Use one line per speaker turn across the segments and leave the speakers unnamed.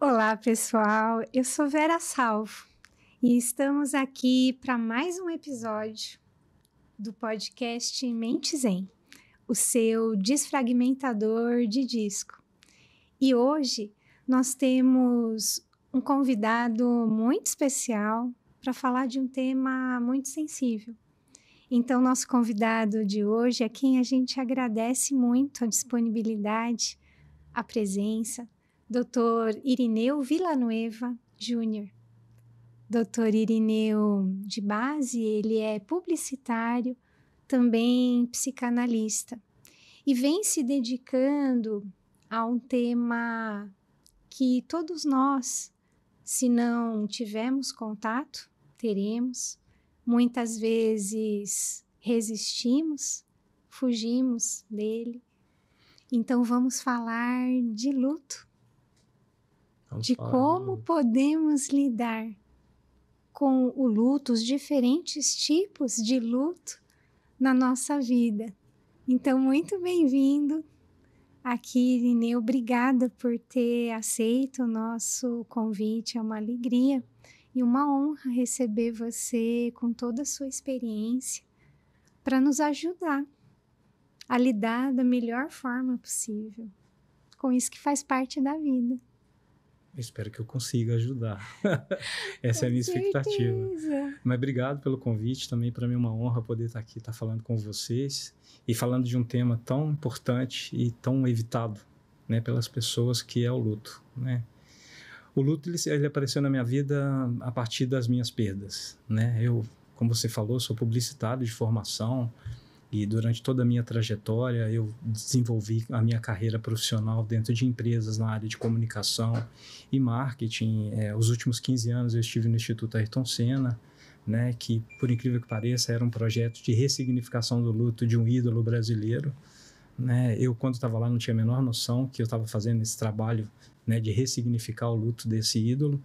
Olá, pessoal. Eu sou Vera Salvo e estamos aqui para mais um episódio do podcast Mente Zen, o seu desfragmentador de disco. E hoje nós temos um convidado muito especial para falar de um tema muito sensível. Então, nosso convidado de hoje é quem a gente agradece muito a disponibilidade, a presença, Dr. Irineu Villanueva Júnior. Dr. Irineu de base, ele é publicitário, também psicanalista e vem se dedicando a um tema que todos nós, se não tivermos contato, teremos, muitas vezes resistimos, fugimos dele. Então vamos
falar
de luto então, de fala, como podemos lidar com o luto, os diferentes tipos de luto na nossa vida. Então, muito bem-vindo aqui, Irineu. Obrigada por ter aceito o nosso convite. É uma alegria e uma honra receber você com toda a sua experiência para nos ajudar a lidar da melhor forma possível com isso que faz parte da vida
espero que eu consiga ajudar. Essa Com é a minha certeza. expectativa. Mas obrigado pelo convite, também para mim é uma honra poder estar tá aqui, estar tá falando com vocês e falando de um tema tão importante e tão evitado, né, pelas pessoas que é o luto, né? O luto ele, ele apareceu na minha vida a partir das minhas perdas, né? Eu, como você falou, sou publicitário de formação, e durante toda a minha trajetória, eu desenvolvi a minha carreira profissional dentro de empresas na área de comunicação e marketing. É, os últimos 15 anos eu estive no Instituto Ayrton Senna, né, que, por incrível que pareça, era um projeto de ressignificação do luto de um ídolo brasileiro. Né? Eu, quando estava lá, não tinha a menor noção que eu estava fazendo esse trabalho né, de ressignificar o luto desse ídolo.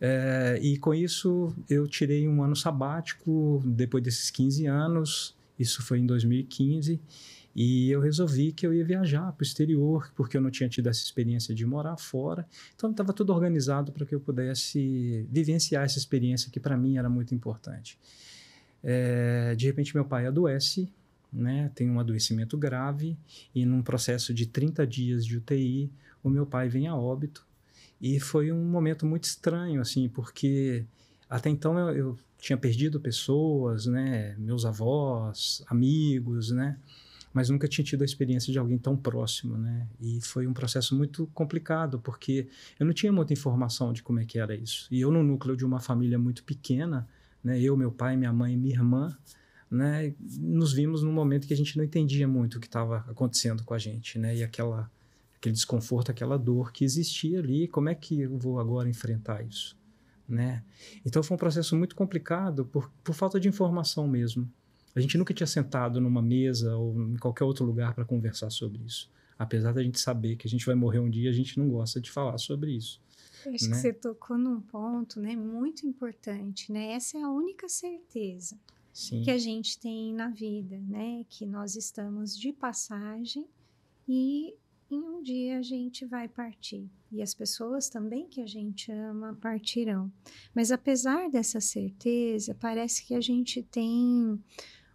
É, e com isso, eu tirei um ano sabático, depois desses 15 anos, isso foi em 2015. E eu resolvi que eu ia viajar para o exterior, porque eu não tinha tido essa experiência de morar fora. Então estava tudo organizado para que eu pudesse vivenciar essa experiência que para mim era muito importante. É, de repente, meu pai adoece, né, tem um adoecimento grave, e num processo de 30 dias de UTI, o meu pai vem a óbito. E foi um momento muito estranho, assim, porque até então eu, eu tinha perdido pessoas, né? Meus avós, amigos, né? Mas nunca tinha tido a experiência de alguém tão próximo, né? E foi um processo muito complicado, porque eu não tinha muita informação de como é que era isso. E eu no núcleo de uma família muito pequena, né? Eu, meu pai, minha mãe e minha irmã, né? Nos vimos num momento que a gente não entendia muito o que estava acontecendo com a gente, né? E aquela aquele desconforto, aquela dor que existia ali, como é que eu vou agora enfrentar isso? né? Então foi um processo muito complicado por, por falta de informação mesmo. A gente nunca tinha sentado numa mesa ou em qualquer outro lugar para conversar sobre isso. Apesar da gente saber que a gente vai morrer um dia, a gente não gosta de falar sobre isso. Eu acho né? que você
tocou num ponto, né, muito importante, né? Essa é a única certeza Sim. que a gente tem na vida, né? Que nós estamos de passagem e em um dia a gente vai partir e as pessoas também que a gente ama partirão. Mas apesar dessa certeza, parece que a gente tem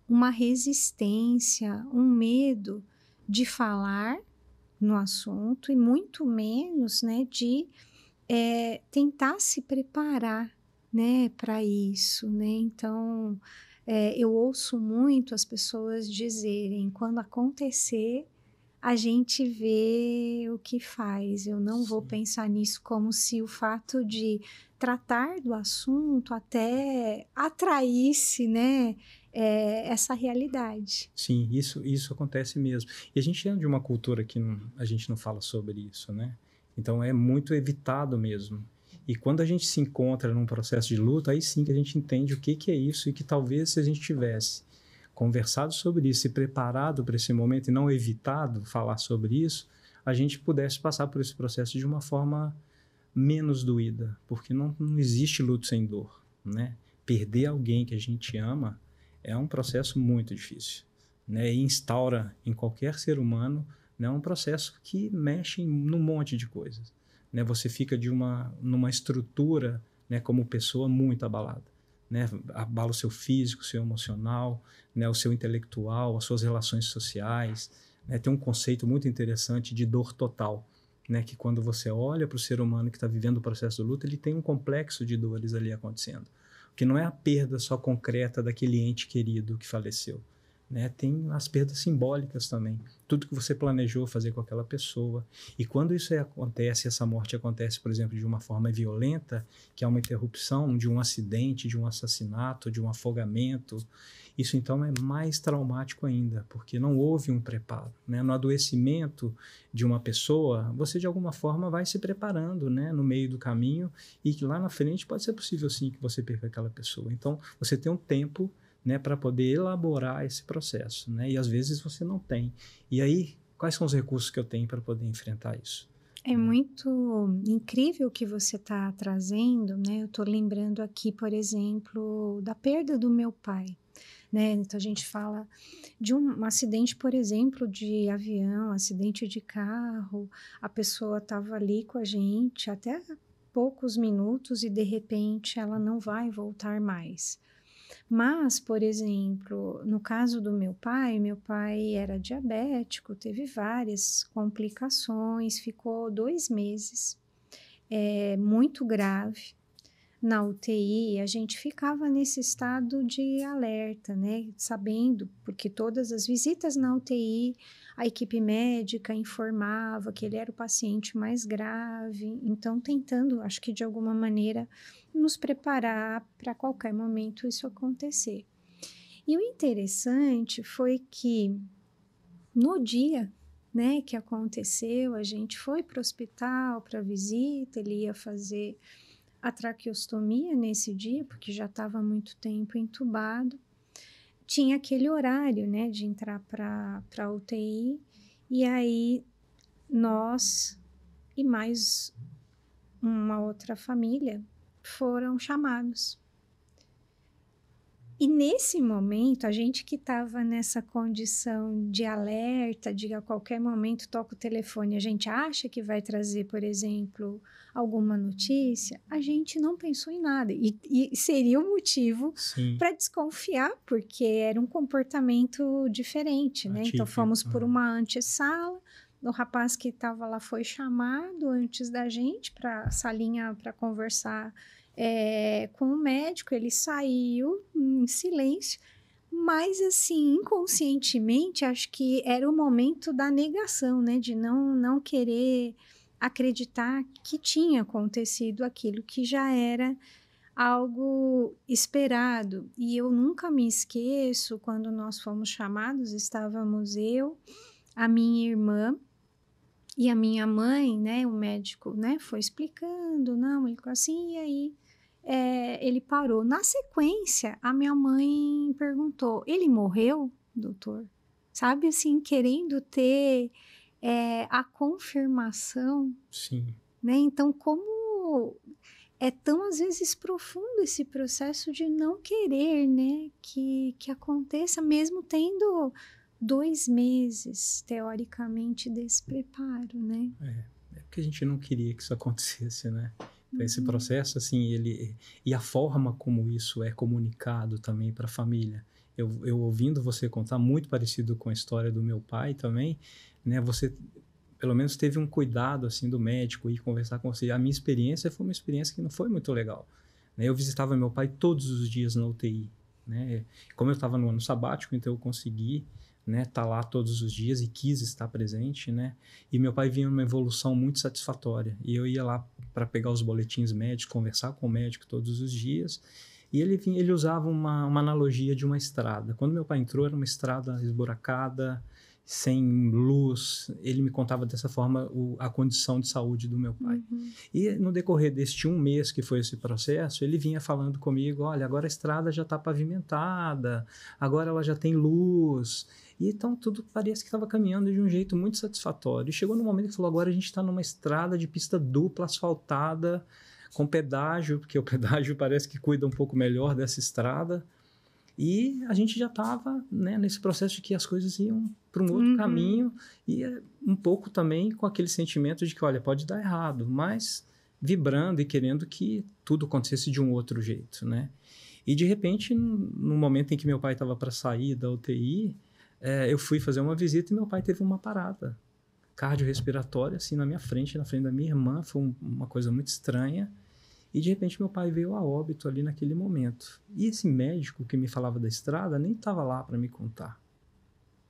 uma resistência, um medo de falar no assunto e muito menos, né, de é, tentar se preparar, né, para isso, né? Então, é, eu ouço muito as pessoas dizerem quando acontecer a gente vê o que faz. Eu não Sim. vou pensar nisso como se o fato de tratar do assunto até atraísse, né? É, essa realidade.
Sim, isso, isso acontece mesmo. E a gente é de uma cultura que não, a gente não fala sobre isso, né? Então é muito evitado mesmo. E quando a gente se encontra num processo de luta, aí sim que a gente entende o que, que é isso e que talvez se a gente tivesse conversado sobre isso e preparado para esse momento e não evitado falar sobre isso, a gente pudesse passar por esse processo de uma forma menos doída, porque não, não existe luto sem dor, né? Perder alguém que a gente ama é um processo muito difícil, né? E instaura em qualquer ser humano né, um processo que mexe num monte de coisas, né? Você fica de uma numa estrutura, né, como pessoa muito abalada né? abala o seu físico, o seu emocional, né? o seu intelectual, as suas relações sociais. Né? Tem um conceito muito interessante de dor total, né? que quando você olha para o ser humano que está vivendo o processo do luto, ele tem um complexo de dores ali acontecendo, que não é a perda só concreta daquele ente querido que faleceu, né, tem as perdas simbólicas também. Tudo que você planejou fazer com aquela pessoa. E quando isso é, acontece, essa morte acontece, por exemplo, de uma forma violenta, que é uma interrupção de um acidente, de um assassinato, de um afogamento, isso então é mais traumático ainda, porque não houve um preparo. Né? No adoecimento de uma pessoa, você de alguma forma vai se preparando né, no meio do caminho e que lá na frente pode ser possível sim que você perca aquela pessoa. Então, você tem um tempo né, para poder elaborar esse processo, né? E às vezes você não tem. E aí, quais são os recursos que eu tenho para poder enfrentar isso?
É né? muito incrível o que você está trazendo, né? Eu estou lembrando aqui, por exemplo, da perda do meu pai. Né? Então a gente fala de um acidente, por exemplo, de avião, acidente de carro, a pessoa estava ali com a gente até poucos minutos e de repente ela não vai voltar mais. Mas, por exemplo, no caso do meu pai, meu pai era diabético, teve várias complicações, ficou dois meses, é, muito grave. Na UTI, a gente ficava nesse estado de alerta, né? Sabendo, porque todas as visitas na UTI a equipe médica informava que ele era o paciente mais grave. Então, tentando, acho que de alguma maneira, nos preparar para qualquer momento isso acontecer. E o interessante foi que no dia né, que aconteceu, a gente foi para o hospital para visita, ele ia fazer a traqueostomia nesse dia, porque já estava muito tempo entubado tinha aquele horário, né, de entrar para a UTI, e aí nós e mais uma outra família foram chamados e nesse momento, a gente que estava nessa condição de alerta, de a qualquer momento toca o telefone, a gente acha que vai trazer, por exemplo, alguma notícia, a gente não pensou em nada. E, e seria o um motivo para desconfiar, porque era um comportamento diferente, né? Então, Atípico. Então fomos por é. uma antessala, o rapaz que estava lá foi chamado antes da gente para salinha para conversar é, com o médico, ele saiu em silêncio, mas assim, inconscientemente, acho que era o momento da negação, né? De não, não querer acreditar que tinha acontecido aquilo que já era algo esperado. E eu nunca me esqueço quando nós fomos chamados, estávamos eu, a minha irmã e a minha mãe, né? O médico, né, foi explicando, não, ele ficou assim, e aí é, ele parou. Na sequência, a minha mãe perguntou: ele morreu, doutor? Sabe assim, querendo ter é, a confirmação. Sim. Né? Então, como é tão às vezes profundo esse processo de não querer, né, que, que aconteça, mesmo tendo dois meses teoricamente desse preparo, né?
É,
é porque a gente não queria que isso acontecesse, né? Então, esse uhum. processo, assim, ele e a forma como isso é comunicado também para a família. Eu, eu, ouvindo você contar, muito parecido com a história do meu pai também, né? Você pelo menos teve um cuidado assim do médico e conversar com você. A minha experiência foi uma experiência que não foi muito legal. Né? Eu visitava meu pai todos os dias na UTI. Né? Como eu estava no ano sabático, então eu consegui né, tá lá todos os dias e quis estar presente, né? E meu pai vinha numa evolução muito satisfatória. E eu ia lá para pegar os boletins médicos, conversar com o médico todos os dias. E ele vinha, ele usava uma, uma analogia de uma estrada. Quando meu pai entrou, era uma estrada esburacada, sem luz. Ele me contava dessa forma o, a condição de saúde do meu pai. Uhum. E no decorrer deste um mês que foi esse processo, ele vinha falando comigo: olha, agora a estrada já está pavimentada, agora ela já tem luz. E então tudo parece que estava caminhando de um jeito muito satisfatório. E chegou no momento que falou: agora a gente está numa estrada de pista dupla, asfaltada, com pedágio, porque o pedágio parece que cuida um pouco melhor dessa estrada. E a gente já estava né, nesse processo de que as coisas iam para um outro uhum. caminho e eh, um pouco também com aquele sentimento de que, olha, pode dar errado, mas vibrando e querendo que tudo acontecesse de um outro jeito, né? E de repente, no momento em que meu pai estava para sair da UTI, é, eu fui fazer uma visita e meu pai teve uma parada cardiorrespiratória, assim, na minha frente, na frente da minha irmã. Foi um, uma coisa muito estranha. E de repente meu pai veio a óbito ali naquele momento. E esse médico que me falava da estrada nem estava lá para me contar.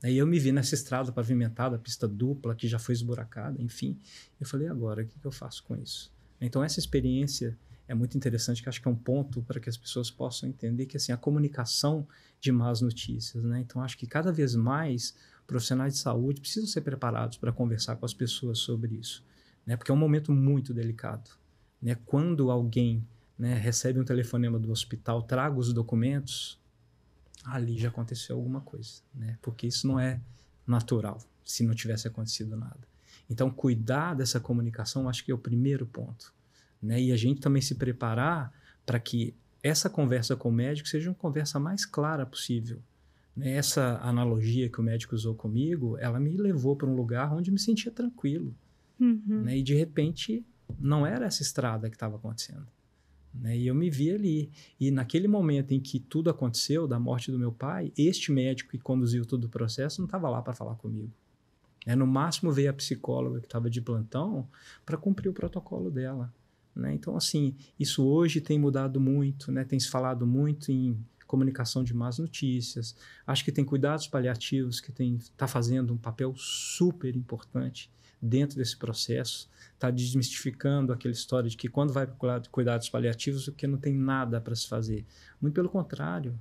Aí eu me vi nessa estrada pavimentada, pista dupla, que já foi esburacada, enfim. Eu falei, agora, o que, que eu faço com isso? Então, essa experiência é muito interessante, que acho que é um ponto para que as pessoas possam entender que assim a comunicação de más notícias, né? Então acho que cada vez mais profissionais de saúde precisam ser preparados para conversar com as pessoas sobre isso, né? Porque é um momento muito delicado, né? Quando alguém né, recebe um telefonema do hospital, traga os documentos, ali já aconteceu alguma coisa, né? Porque isso não é natural, se não tivesse acontecido nada. Então, cuidar dessa comunicação, acho que é o primeiro ponto. Né? E a gente também se preparar para que essa conversa com o médico seja uma conversa mais clara possível. Né? Essa analogia que o médico usou comigo, ela me levou para um lugar onde me sentia tranquilo. Uhum. Né? E de repente, não era essa estrada que estava acontecendo. Né? E eu me vi ali. E naquele momento em que tudo aconteceu, da morte do meu pai, este médico que conduziu todo o processo não estava lá para falar comigo. Né? No máximo veio a psicóloga que estava de plantão para cumprir o protocolo dela. Né? Então, assim, isso hoje tem mudado muito, né? tem se falado muito em comunicação de más notícias. Acho que tem cuidados paliativos que está fazendo um papel super importante dentro desse processo, está desmistificando aquela história de que quando vai para cuidados paliativos, o que não tem nada para se fazer. Muito pelo contrário,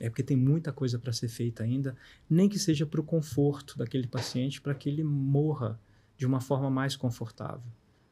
é porque tem muita coisa para ser feita ainda, nem que seja para o conforto daquele paciente, para que ele morra de uma forma mais confortável.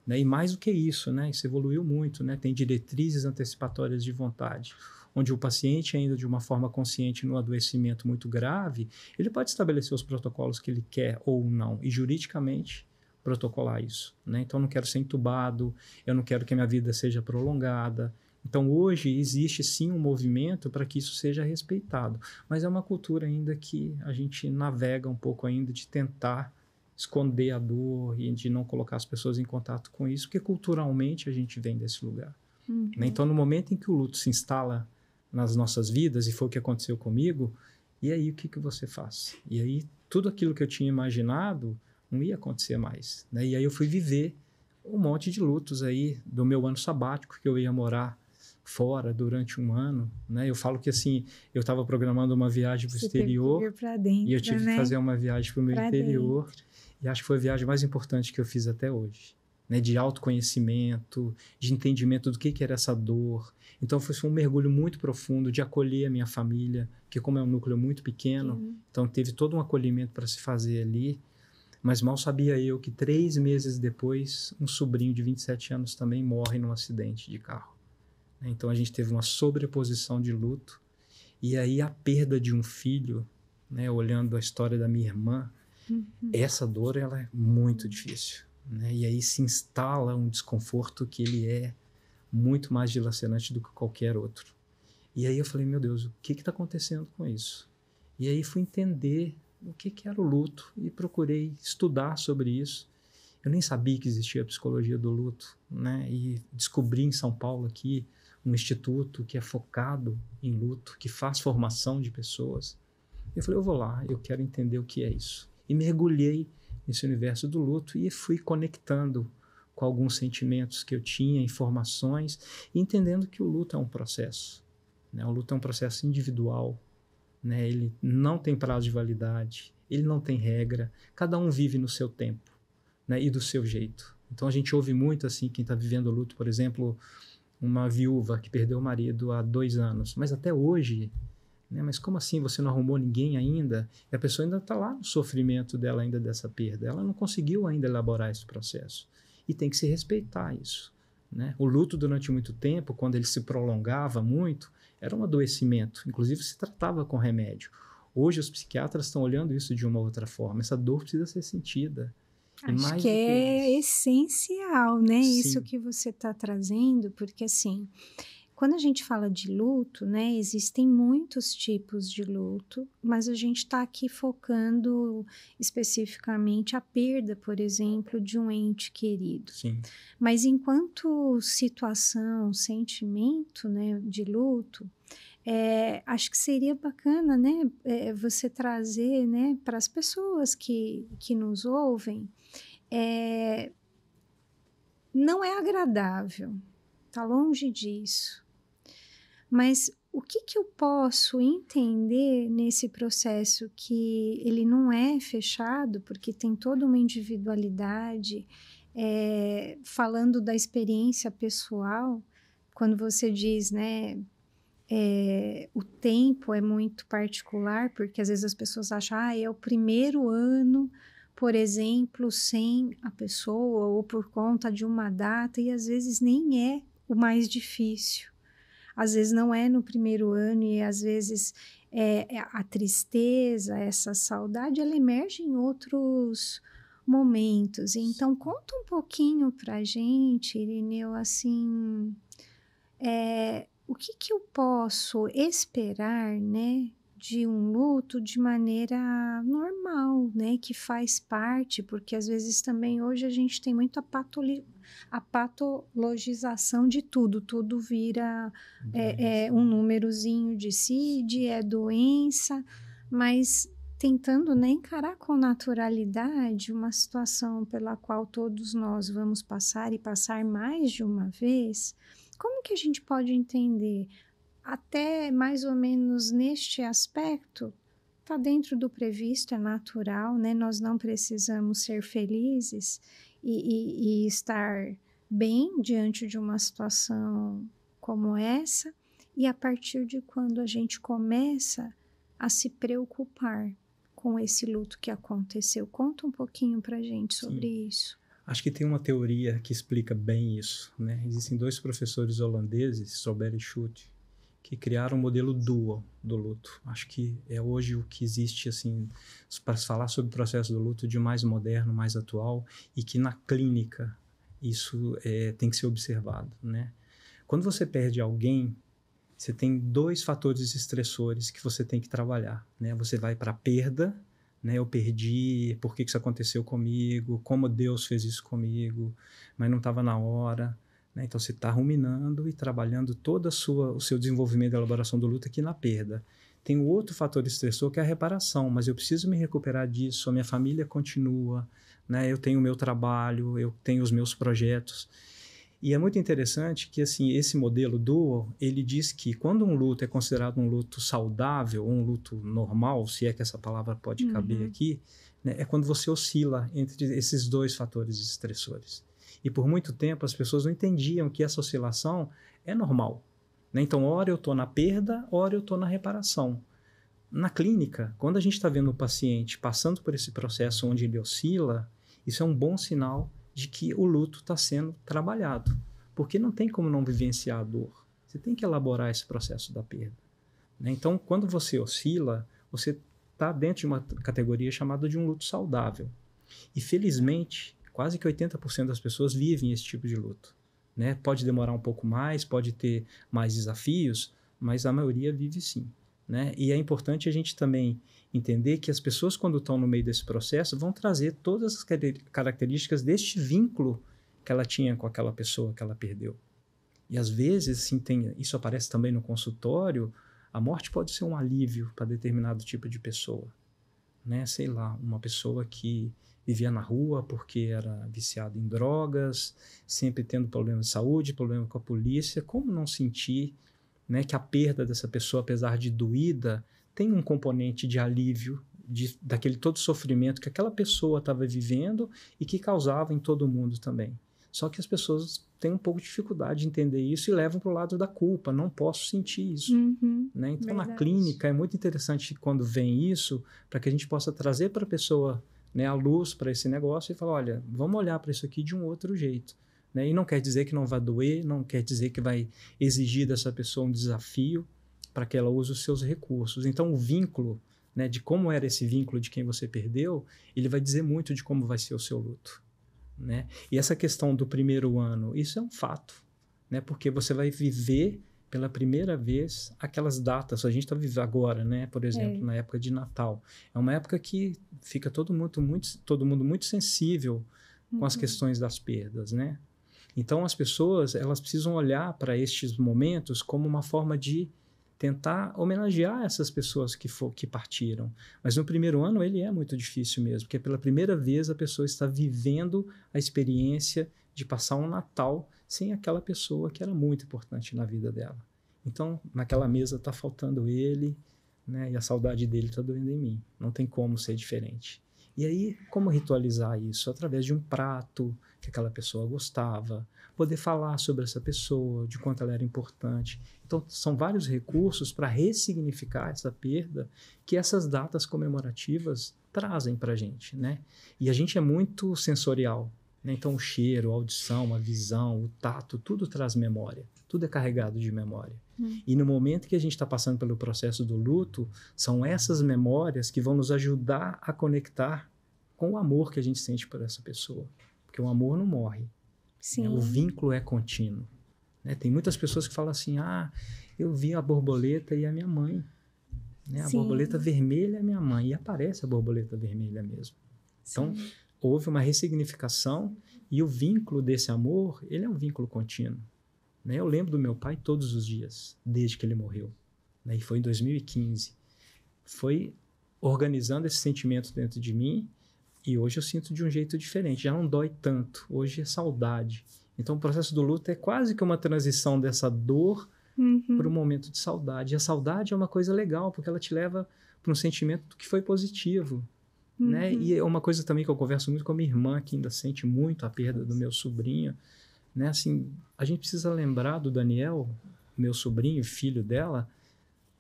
Né? E mais do que isso, né? isso evoluiu muito, né? tem diretrizes antecipatórias de vontade, onde o paciente, ainda de uma forma consciente, no adoecimento muito grave, ele pode estabelecer os protocolos que ele quer ou não, e juridicamente protocolar isso. Né? Então, eu não quero ser entubado, eu não quero que a minha vida seja prolongada, então, hoje existe sim um movimento para que isso seja respeitado, mas é uma cultura ainda que a gente navega um pouco ainda de tentar esconder a dor e de não colocar as pessoas em contato com isso, porque culturalmente a gente vem desse lugar. Né? Uhum. Então, no momento em que o luto se instala nas nossas vidas, e foi o que aconteceu comigo, e aí o que, que você faz? E aí tudo aquilo que eu tinha imaginado não ia acontecer mais. Né? E aí eu fui viver um monte de lutos aí do meu ano sabático, que eu ia morar fora durante um ano, né? Eu falo que assim, eu estava programando uma viagem para o exterior
dentro, e eu tive né? que fazer
uma viagem para o meu pra interior. Dentro. E acho que foi a viagem mais importante que eu fiz até hoje. Né, de autoconhecimento, de entendimento do que, que era essa dor. Então foi um mergulho muito profundo de acolher a minha família, que como é um núcleo muito pequeno, uhum. então teve todo um acolhimento para se fazer ali. Mas mal sabia eu que três meses depois, um sobrinho de 27 anos também morre num acidente de carro. Né? Então a gente teve uma sobreposição de luto. E aí a perda de um filho, né, olhando a história da minha irmã,
Uhum. Essa
dor ela é muito difícil, né? E aí se instala um desconforto que ele é muito mais dilacerante do que qualquer outro. E aí eu falei, meu Deus, o que está acontecendo com isso? E aí fui entender o que, que era o luto e procurei estudar sobre isso. Eu nem sabia que existia a psicologia do luto, né? E descobri em São Paulo aqui um instituto que é focado em luto, que faz formação de pessoas. Eu falei, eu vou lá, eu quero entender o que é isso e mergulhei nesse universo do luto e fui conectando com alguns sentimentos que eu tinha, informações, e entendendo que o luto é um processo. Né? O luto é um processo individual, né? ele não tem prazo de validade, ele não tem regra, cada um vive no seu tempo né? e do seu jeito. Então a gente ouve muito assim, quem está vivendo o luto, por exemplo, uma viúva que perdeu o marido há dois anos, mas até hoje né? Mas como assim você não arrumou ninguém ainda? E a pessoa ainda está lá no sofrimento dela ainda dessa perda. Ela não conseguiu ainda elaborar esse processo. E tem que se respeitar isso. Né? O luto durante muito tempo, quando ele se prolongava muito, era um adoecimento. Inclusive se tratava com remédio. Hoje os psiquiatras estão olhando isso de uma outra forma. Essa dor precisa ser sentida. Acho que, que é
essencial, né? Sim. Isso que você está trazendo, porque assim, quando a gente fala de luto, né, existem muitos tipos de luto, mas a gente está aqui focando especificamente a perda, por exemplo, de um ente querido. Sim. Mas enquanto situação, sentimento né, de luto, é, acho que seria bacana né, é, você trazer né, para as pessoas que, que nos ouvem. É, não é agradável, está longe disso. Mas o que, que eu posso entender nesse processo que ele não é fechado, porque tem toda uma individualidade, é, falando da experiência pessoal, quando você diz, né, é, o tempo é muito particular, porque às vezes as pessoas acham, ah, é o primeiro ano, por exemplo, sem a pessoa, ou por conta de uma data, e às vezes nem é o mais difícil às vezes não é no primeiro ano e às vezes é, é, a tristeza, essa saudade, ela emerge em outros momentos. Então, conta um pouquinho para gente, Irineu, assim, é, o que, que eu posso esperar, né, de um luto de maneira normal, né? Que faz parte, porque às vezes também hoje a gente tem muito a, patoli, a patologização de tudo, tudo vira é, é um né? númerozinho de CID, é doença, mas tentando né, encarar com naturalidade uma situação pela qual todos nós vamos passar e passar mais de uma vez, como que a gente pode entender até mais ou menos neste aspecto, está dentro do previsto, é natural, né? Nós não precisamos ser felizes e, e, e estar bem diante de uma situação como essa. E a partir de quando a gente começa a se preocupar com esse luto que aconteceu, conta um pouquinho para gente sobre Sim. isso.
Acho que tem uma teoria que explica bem isso, né? Existem dois professores holandeses, Solberg e Schutte, que criaram o modelo dual do luto. Acho que é hoje o que existe assim para falar sobre o processo do luto de mais moderno, mais atual e que na clínica isso é, tem que ser observado, né? Quando você perde alguém, você tem dois fatores estressores que você tem que trabalhar, né? Você vai para a perda, né? Eu perdi, por que, que isso aconteceu comigo? Como Deus fez isso comigo? Mas não estava na hora. Né? Então você está ruminando e trabalhando todo sua, o seu desenvolvimento e elaboração do luto aqui na perda. Tem um outro fator estressor que é a reparação, mas eu preciso me recuperar disso, a minha família continua, né? eu tenho o meu trabalho, eu tenho os meus projetos. E é muito interessante que assim esse modelo dual ele diz que quando um luto é considerado um luto saudável, um luto normal, se é que essa palavra pode uhum. caber aqui, né, é quando você oscila entre esses dois fatores estressores. E por muito tempo as pessoas não entendiam que essa oscilação é normal. Né? Então, hora eu estou na perda, hora eu estou na reparação. Na clínica, quando a gente está vendo o paciente passando por esse processo onde ele oscila, isso é um bom sinal de que o luto está sendo trabalhado. Porque não tem como não vivenciar a dor. Você tem que elaborar esse processo da perda. Né? Então, quando você oscila, você está dentro de uma categoria chamada de um luto saudável. E felizmente, quase que 80% das pessoas vivem esse tipo de luto. Né? Pode demorar um pouco mais, pode ter mais desafios, mas a maioria vive sim. Né? E é importante a gente também entender que as pessoas, quando estão no meio desse processo, vão trazer todas as características deste vínculo que ela tinha com aquela pessoa que ela perdeu. E às vezes, assim, tem, isso aparece também no consultório, a morte pode ser um alívio para determinado tipo de pessoa. Né? Sei lá, uma pessoa que vivia na rua porque era viciado em drogas, sempre tendo problemas de saúde, problema com a polícia. Como não sentir né, que a perda dessa pessoa, apesar de doída, tem um componente de alívio de, daquele todo sofrimento que aquela pessoa estava vivendo e que causava em todo mundo também. Só que as pessoas têm um pouco de dificuldade de entender isso e levam para o lado da culpa. Não posso sentir isso. Uhum, né? Então, verdade. na clínica, é muito interessante quando vem isso, para que a gente possa trazer para a pessoa né, a luz para esse negócio e falar: olha, vamos olhar para isso aqui de um outro jeito. Né? E não quer dizer que não vai doer, não quer dizer que vai exigir dessa pessoa um desafio para que ela use os seus recursos. Então, o vínculo, né, de como era esse vínculo de quem você perdeu, ele vai dizer muito de como vai ser o seu luto. Né? E essa questão do primeiro ano, isso é um fato, né? porque você vai viver pela primeira vez aquelas datas. A gente está vivendo agora, né? Por exemplo, é. na época de Natal. É uma época que fica todo mundo muito, todo mundo muito sensível uhum. com as uhum. questões das perdas, né? Então as pessoas elas precisam olhar para estes momentos como uma forma de tentar homenagear essas pessoas que, for, que partiram. Mas no primeiro ano ele é muito difícil mesmo, porque pela primeira vez a pessoa está vivendo a experiência de passar um Natal sem aquela pessoa que era muito importante na vida dela. Então, naquela mesa está faltando ele, né? E a saudade dele está doendo em mim. Não tem como ser diferente. E aí, como ritualizar isso? Através de um prato que aquela pessoa gostava, poder falar sobre essa pessoa, de quanto ela era importante. Então, são vários recursos para ressignificar essa perda que essas datas comemorativas trazem para a gente, né? E a gente é muito sensorial, né? Então, o cheiro, a audição, a visão, o tato, tudo traz memória. Tudo é carregado de memória. Hum. E no momento que a gente está passando pelo processo do luto, são essas memórias que vão nos ajudar a conectar com o amor que a gente sente por essa pessoa. Porque o amor não morre. Né? O vínculo é contínuo. Né? Tem muitas pessoas que falam assim: ah, eu vi a borboleta e a minha mãe.
Né? A borboleta
vermelha é minha mãe. E aparece a borboleta vermelha mesmo. Então, Sim houve uma ressignificação e o vínculo desse amor, ele é um vínculo contínuo. Né? Eu lembro do meu pai todos os dias, desde que ele morreu. Né? E foi em 2015. Foi organizando esse sentimento dentro de mim e hoje eu sinto de um jeito diferente. Já não dói tanto, hoje é saudade. Então o processo do luto é quase que uma transição dessa dor uhum. para um momento de saudade. E a saudade é uma coisa legal, porque ela te leva para um sentimento que foi positivo, né? Uhum. E é uma coisa também que eu converso muito com a minha irmã, que ainda sente muito a perda do meu sobrinho. Né? Assim, a gente precisa lembrar do Daniel, meu sobrinho, filho dela,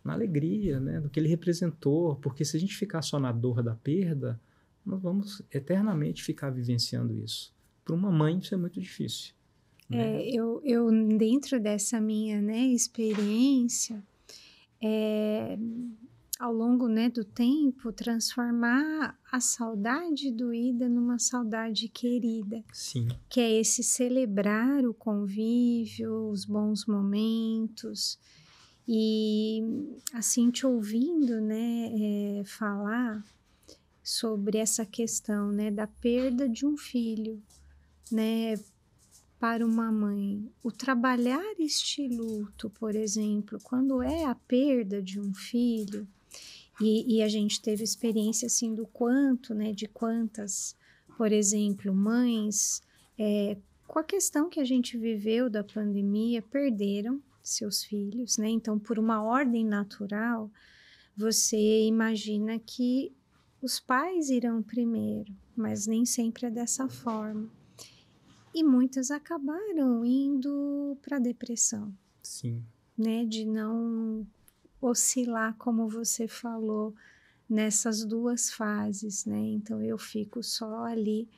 na alegria, né? do que ele representou. Porque se a gente ficar só na dor da perda, nós vamos eternamente ficar vivenciando isso. Para uma mãe, isso é muito difícil.
Né? É, eu, eu, dentro dessa minha né, experiência, é, ao longo né, do tempo, transformar a saudade doída numa saudade querida. Sim. Que é esse celebrar o convívio, os bons momentos. E assim, te ouvindo né, é, falar sobre essa questão né, da perda de um filho né, para uma mãe. O trabalhar este luto, por exemplo, quando é a perda de um filho, e, e, a gente teve experiência assim do quanto, né, de quantas, por exemplo, mães, é, com a questão que a gente viveu da pandemia, perderam seus filhos, né? Então, por uma ordem natural, você imagina que os pais irão primeiro, mas nem sempre é dessa forma. E muitas acabaram indo para depressão. Sim. Né, de não oscilar, como você falou, nessas duas fases, né? Então eu fico só ali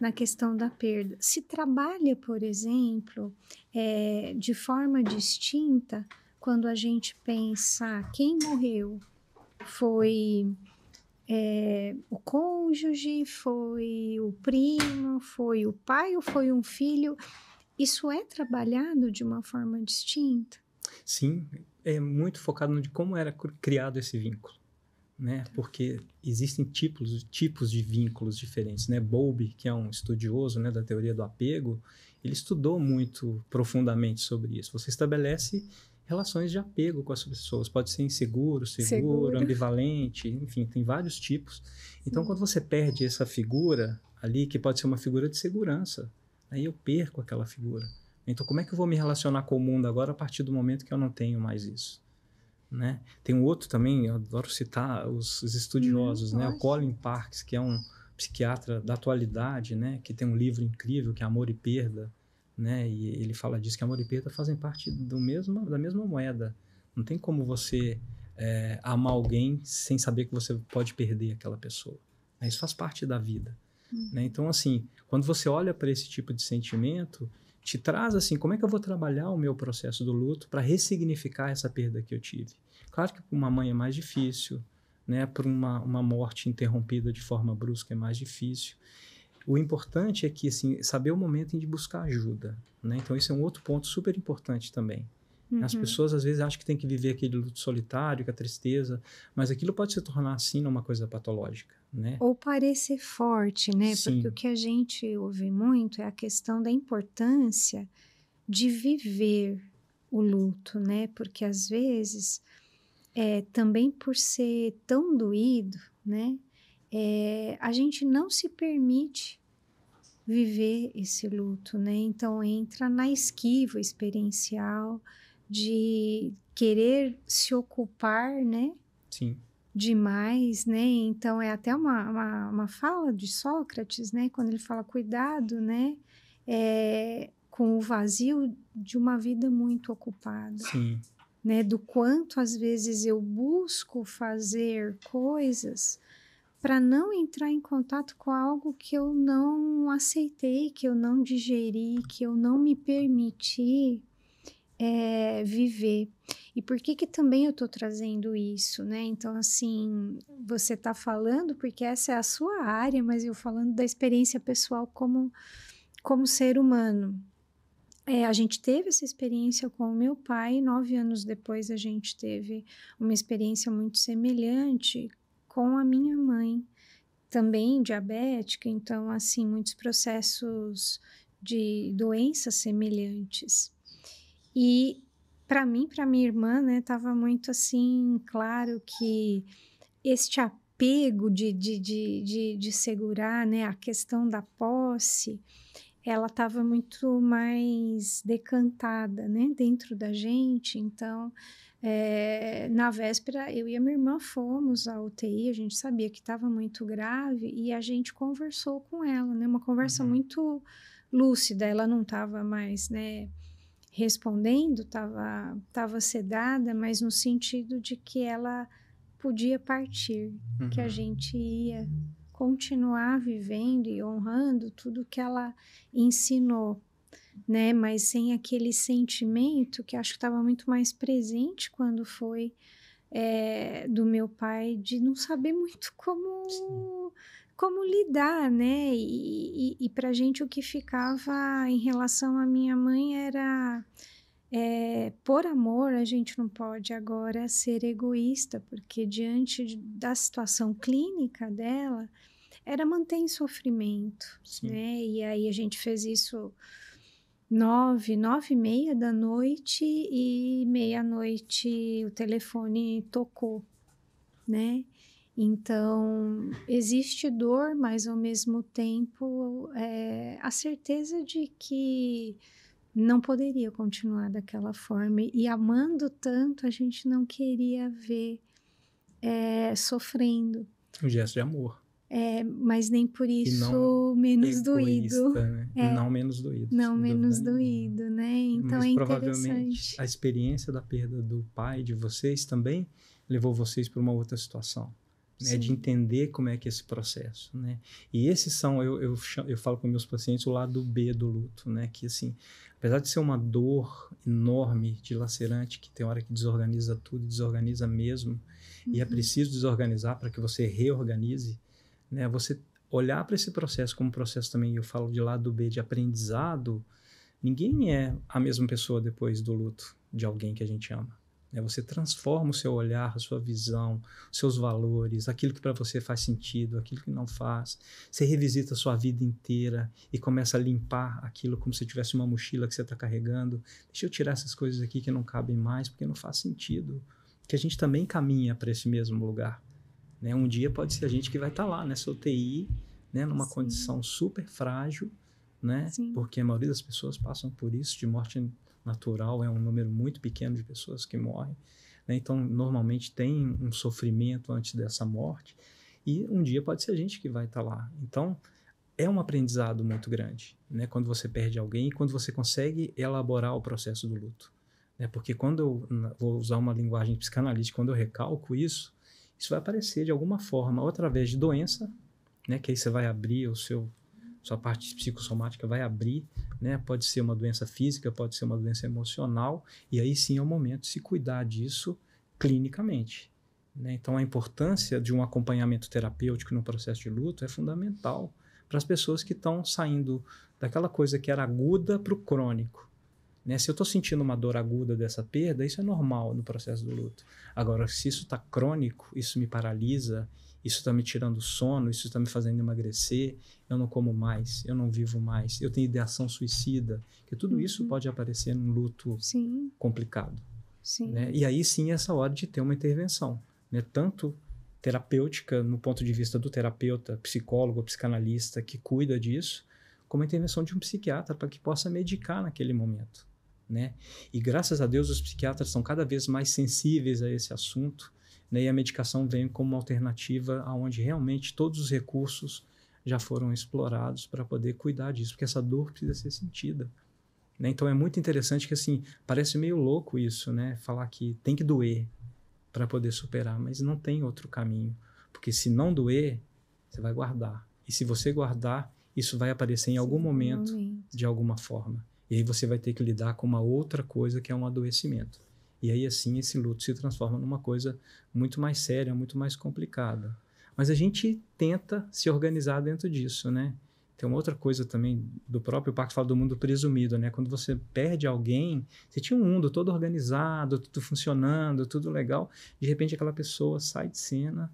na questão da perda. Se trabalha, por exemplo, é, de forma distinta quando a gente pensa ah, quem morreu foi é, o cônjuge, foi o primo, foi o pai ou foi um filho. Isso é trabalhado de uma forma distinta?
Sim, é muito focado no de como era criado esse vínculo, né? Porque existem tipos, tipos de vínculos diferentes, né? Bowlby, que é um estudioso, né, da teoria do apego, ele estudou muito profundamente sobre isso. Você estabelece relações de apego com as pessoas. Pode ser inseguro, seguro, seguro. ambivalente, enfim, tem vários tipos. Então, Sim. quando você perde essa figura ali, que pode ser uma figura de segurança, aí eu perco aquela figura. Então, como é que eu vou me relacionar com o mundo agora a partir do momento que eu não tenho mais isso? Né? Tem um outro também, eu adoro citar os, os estudiosos, hum, né? O Colin Parks, que é um psiquiatra da atualidade, né? Que tem um livro incrível que é Amor e Perda, né? E ele fala disso que amor e perda fazem parte do mesmo, da mesma moeda. Não tem como você é, amar alguém sem saber que você pode perder aquela pessoa. Né? Isso faz parte da vida. Hum. Né? Então, assim, quando você olha para esse tipo de sentimento te traz assim, como é que eu vou trabalhar o meu processo do luto para ressignificar essa perda que eu tive? Claro que para uma mãe é mais difícil, né? Para uma, uma morte interrompida de forma brusca é mais difícil. O importante é que assim, saber o momento de buscar ajuda, né? Então isso é um outro ponto super importante também.
Uhum. As pessoas
às vezes acham que tem que viver aquele luto solitário, com a tristeza, mas aquilo pode se tornar assim uma coisa patológica né?
Ou parecer forte, né? Sim. Porque o que a gente ouve muito é a questão da importância de viver o luto, né? Porque às vezes, é, também por ser tão doído, né? É, a gente não se permite viver esse luto, né? Então entra na esquiva experiencial de querer se ocupar, né? Sim demais, né? Então é até uma, uma, uma, fala de Sócrates, né? Quando ele fala cuidado, né? É, com o vazio de uma vida muito ocupada. Sim. Né, do quanto às vezes eu busco fazer coisas para não entrar em contato com algo que eu não aceitei, que eu não digeri, que eu não me permiti é, viver. E por que que também eu estou trazendo isso, né? Então, assim, você está falando porque essa é a sua área, mas eu falando da experiência pessoal como, como ser humano. É, a gente teve essa experiência com o meu pai, nove anos depois a gente teve uma experiência muito semelhante com a minha mãe, também diabética, então, assim, muitos processos de doenças semelhantes. E para mim, para minha irmã, né, tava muito assim, claro que este apego de, de, de, de, de segurar, né, a questão da posse, ela estava muito mais decantada, né, dentro da gente. Então, é, na véspera, eu e a minha irmã fomos à UTI, a gente sabia que estava muito grave e a gente conversou com ela, né, uma conversa uhum. muito lúcida. Ela não estava mais, né, respondendo, estava tava sedada, mas no sentido de que ela podia partir, uhum. que a uhum. gente ia continuar vivendo e honrando tudo que ela ensinou, né? Mas sem aquele sentimento que acho que estava muito mais presente quando foi é, do meu pai de não saber muito como Sim como lidar, né? E, e, e para gente o que ficava em relação à minha mãe era é, por amor a gente não pode agora ser egoísta, porque diante de, da situação clínica dela era manter em sofrimento, Sim. né? E aí a gente fez isso nove, nove e meia da noite e meia noite o telefone tocou, né? Então, existe dor, mas ao mesmo tempo é, a certeza de que não poderia continuar daquela forma. E amando tanto, a gente não queria ver é, sofrendo.
Um gesto de amor.
É, mas nem por isso menos egoísta, doído. Né? É, não menos doído. Não menos doído, né? Então mas é provavelmente
a experiência da perda do pai de vocês também levou vocês para uma outra situação. Né, de entender como é que é esse processo, né? E esses são, eu, eu, eu falo com meus pacientes, o lado B do luto, né? Que, assim, apesar de ser uma dor enorme, dilacerante, que tem hora que desorganiza tudo, desorganiza mesmo, uhum. e é uhum. preciso desorganizar para que você reorganize, né? Você olhar para esse processo como processo também, eu falo de lado B, de aprendizado, ninguém é a mesma pessoa depois do luto de alguém que a gente ama. Né? Você transforma o seu olhar, a sua visão, os seus valores, aquilo que para você faz sentido, aquilo que não faz. Você revisita a sua vida inteira e começa a limpar aquilo como se tivesse uma mochila que você está carregando. Deixa eu tirar essas coisas aqui que não cabem mais, porque não faz sentido. Que a gente também caminha para esse mesmo lugar. Né? Um dia pode ser a gente que vai estar tá lá nessa UTI, né? numa Sim. condição super frágil, né? porque a maioria das pessoas passam por isso, de morte natural, é um número muito pequeno de pessoas que morrem. Né? Então, normalmente tem um sofrimento antes dessa morte, e um dia pode ser a gente que vai estar tá lá. Então, é um aprendizado muito grande né? quando você perde alguém e quando você consegue elaborar o processo do luto. Né? Porque quando eu vou usar uma linguagem psicanalítica, quando eu recalco isso, isso vai aparecer de alguma forma, ou através de doença, né? que aí você vai abrir o seu sua parte psicossomática vai abrir, né? Pode ser uma doença física, pode ser uma doença emocional, e aí sim é o momento de se cuidar disso clinicamente. Né? Então, a importância de um acompanhamento terapêutico no processo de luto é fundamental para as pessoas que estão saindo daquela coisa que era aguda para o crônico. Né? Se eu estou sentindo uma dor aguda dessa perda, isso é normal no processo do luto. Agora, se isso está crônico, isso me paralisa, isso está me tirando sono, isso está me fazendo emagrecer, eu não como mais, eu não vivo mais, eu tenho ideação suicida, que tudo uhum. isso pode aparecer num luto sim. complicado. Sim. Né? E aí sim é essa hora de ter uma intervenção, né? tanto terapêutica no ponto de vista do terapeuta, psicólogo, psicanalista que cuida disso, como a intervenção de um psiquiatra para que possa medicar naquele momento né? E graças a Deus os psiquiatras são cada vez mais sensíveis a esse assunto, né? E a medicação vem como uma alternativa aonde realmente todos os recursos já foram explorados para poder cuidar disso, porque essa dor precisa ser sentida. Né? Então é muito interessante que assim parece meio louco isso, né? Falar que tem que doer para poder superar, mas não tem outro caminho, porque se não doer, você vai guardar. E se você guardar, isso vai aparecer em algum momento, momento. de alguma forma. E aí você vai ter que lidar com uma outra coisa que é um adoecimento. E aí assim esse luto se transforma numa coisa muito mais séria, muito mais complicada. Mas a gente tenta se organizar dentro disso, né? Tem uma outra coisa também do próprio Pacto fala do mundo presumido, né? Quando você perde alguém, você tinha um mundo todo organizado, tudo funcionando, tudo legal, de repente aquela pessoa sai de cena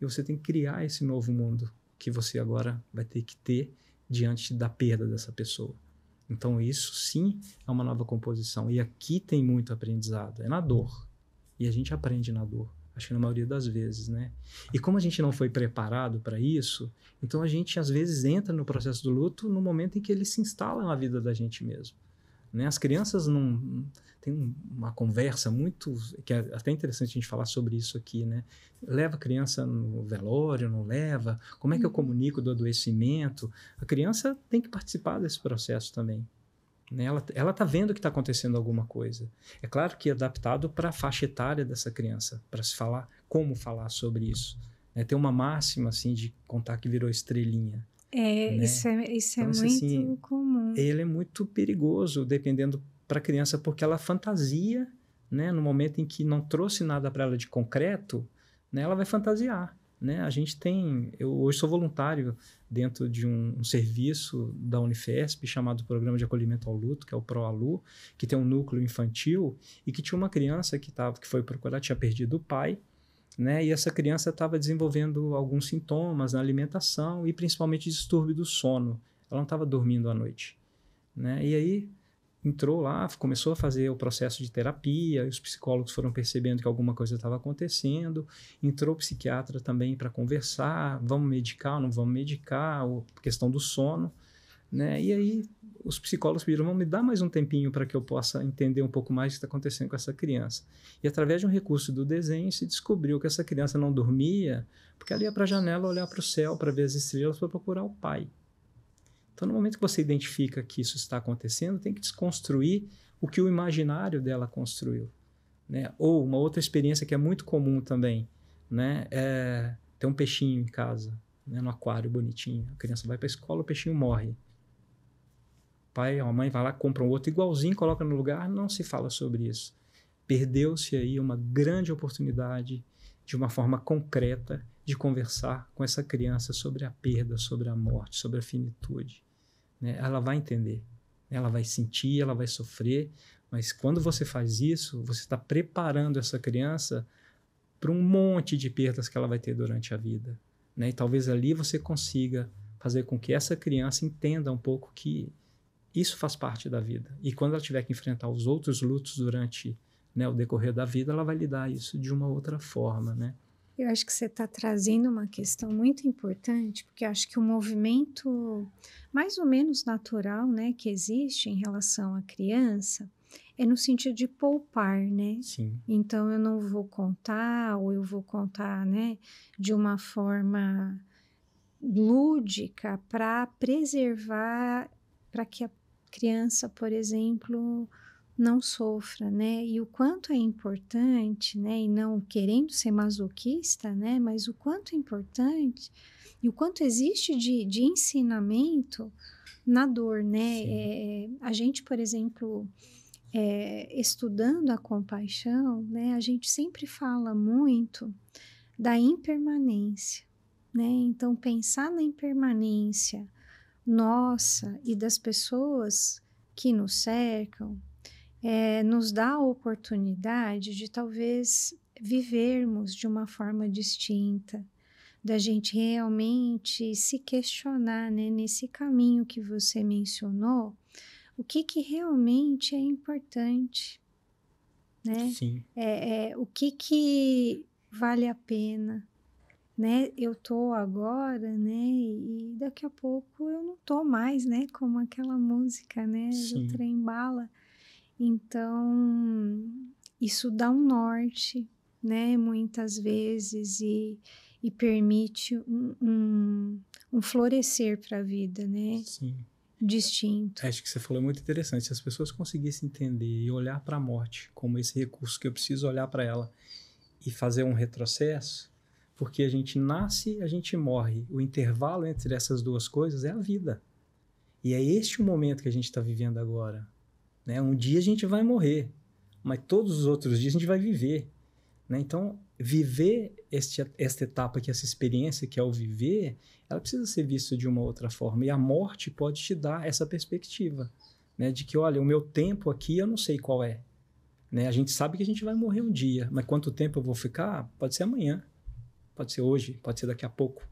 e você tem que criar esse novo mundo que você agora vai ter que ter diante da perda dessa pessoa. Então, isso sim é uma nova composição. E aqui tem muito aprendizado. É na dor. E a gente aprende na dor. Acho que na maioria das vezes, né? E como a gente não foi preparado para isso, então a gente às vezes entra no processo do luto no momento em que ele se instala na vida da gente mesmo. Né? As crianças não. Tem uma conversa muito. que é até interessante a gente falar sobre isso aqui, né? Leva a criança no velório, não leva? Como é que eu uhum. comunico do adoecimento? A criança tem que participar desse processo também. Né? Ela está vendo que está acontecendo alguma coisa. É claro que é adaptado para a faixa etária dessa criança, para se falar como falar sobre isso. Né? Tem uma máxima assim de contar que virou estrelinha.
É, né? isso é, isso é então, é muito assim, comum. Ele
é muito perigoso, dependendo para a criança, porque ela fantasia, né? No momento em que não trouxe nada para ela de concreto, né? Ela vai fantasiar, né? A gente tem, eu hoje sou voluntário dentro de um, um serviço da Unifesp chamado Programa de Acolhimento ao Luto, que é o ProAlu, que tem um núcleo infantil e que tinha uma criança que tava, que foi procurar, tinha perdido o pai né? E essa criança estava desenvolvendo alguns sintomas na alimentação e principalmente distúrbio do sono. Ela não estava dormindo à noite, né? E aí entrou lá, começou a fazer o processo de terapia, os psicólogos foram percebendo que alguma coisa estava acontecendo, entrou o psiquiatra também para conversar, vamos medicar ou não vamos medicar, a questão do sono. Né? E aí os psicólogos pediram, me dar mais um tempinho para que eu possa entender um pouco mais o que está acontecendo com essa criança. E através de um recurso do desenho se descobriu que essa criança não dormia porque ela ia para a janela olhar para o céu para ver as estrelas para procurar o pai. Então, no momento que você identifica que isso está acontecendo, tem que desconstruir o que o imaginário dela construiu. Né? Ou uma outra experiência que é muito comum também, né? É ter um peixinho em casa, né? no aquário bonitinho. A criança vai para a escola, o peixinho morre pai ou a mãe vai lá, compra um outro igualzinho, coloca no lugar, não se fala sobre isso. Perdeu-se aí uma grande oportunidade de uma forma concreta de conversar com essa criança sobre a perda, sobre a morte, sobre a finitude. Né? Ela vai entender, né? ela vai sentir, ela vai sofrer, mas quando você faz isso, você está preparando essa criança para um monte de perdas que ela vai ter durante a vida. Né? E talvez ali você consiga fazer com que essa criança entenda um pouco que isso faz parte da vida. E quando ela tiver que enfrentar os outros lutos durante né, o decorrer da vida, ela vai lidar isso de uma outra forma, né?
Eu acho que você está trazendo uma questão muito importante, porque acho que o movimento mais ou menos natural, né, que existe em relação à criança, é no sentido de poupar, né? Sim. Então eu não vou contar ou eu vou contar, né, de uma forma lúdica para preservar para que a criança, por exemplo, não sofra, né? E o quanto é importante, né? E não querendo ser masoquista, né? Mas o quanto é importante e o quanto existe de, de ensinamento na dor, né? É, é, a gente, por exemplo, é, estudando a compaixão, né? A gente sempre fala muito da impermanência, né? Então pensar na impermanência nossa e das pessoas que nos cercam é, nos dá a oportunidade de talvez vivermos de uma forma distinta, da gente realmente se questionar né, nesse caminho que você mencionou, o que, que realmente é importante, né? Sim. É, é, o que, que vale a pena, né, eu tô agora, né, e daqui a pouco eu não tô mais, né, como aquela música, né, do trem bala. Então, isso dá um norte, né, muitas vezes e, e permite um, um, um florescer para a vida, né? Sim. Distinto.
É, acho que você falou muito interessante. Se as pessoas conseguissem entender e olhar para a morte como esse recurso que eu preciso olhar para ela e fazer um retrocesso, porque a gente nasce, a gente morre. O intervalo entre essas duas coisas é a vida. E é este o momento que a gente está vivendo agora. Né? Um dia a gente vai morrer, mas todos os outros dias a gente vai viver. Né? Então, viver este, esta etapa, que é essa experiência que é o viver, ela precisa ser vista de uma outra forma. E a morte pode te dar essa perspectiva, né? De que, olha, o meu tempo aqui eu não sei qual é. Né? A gente sabe que a gente vai morrer um dia, mas quanto tempo eu vou ficar? Pode ser amanhã. Pode ser hoje, pode ser daqui a pouco.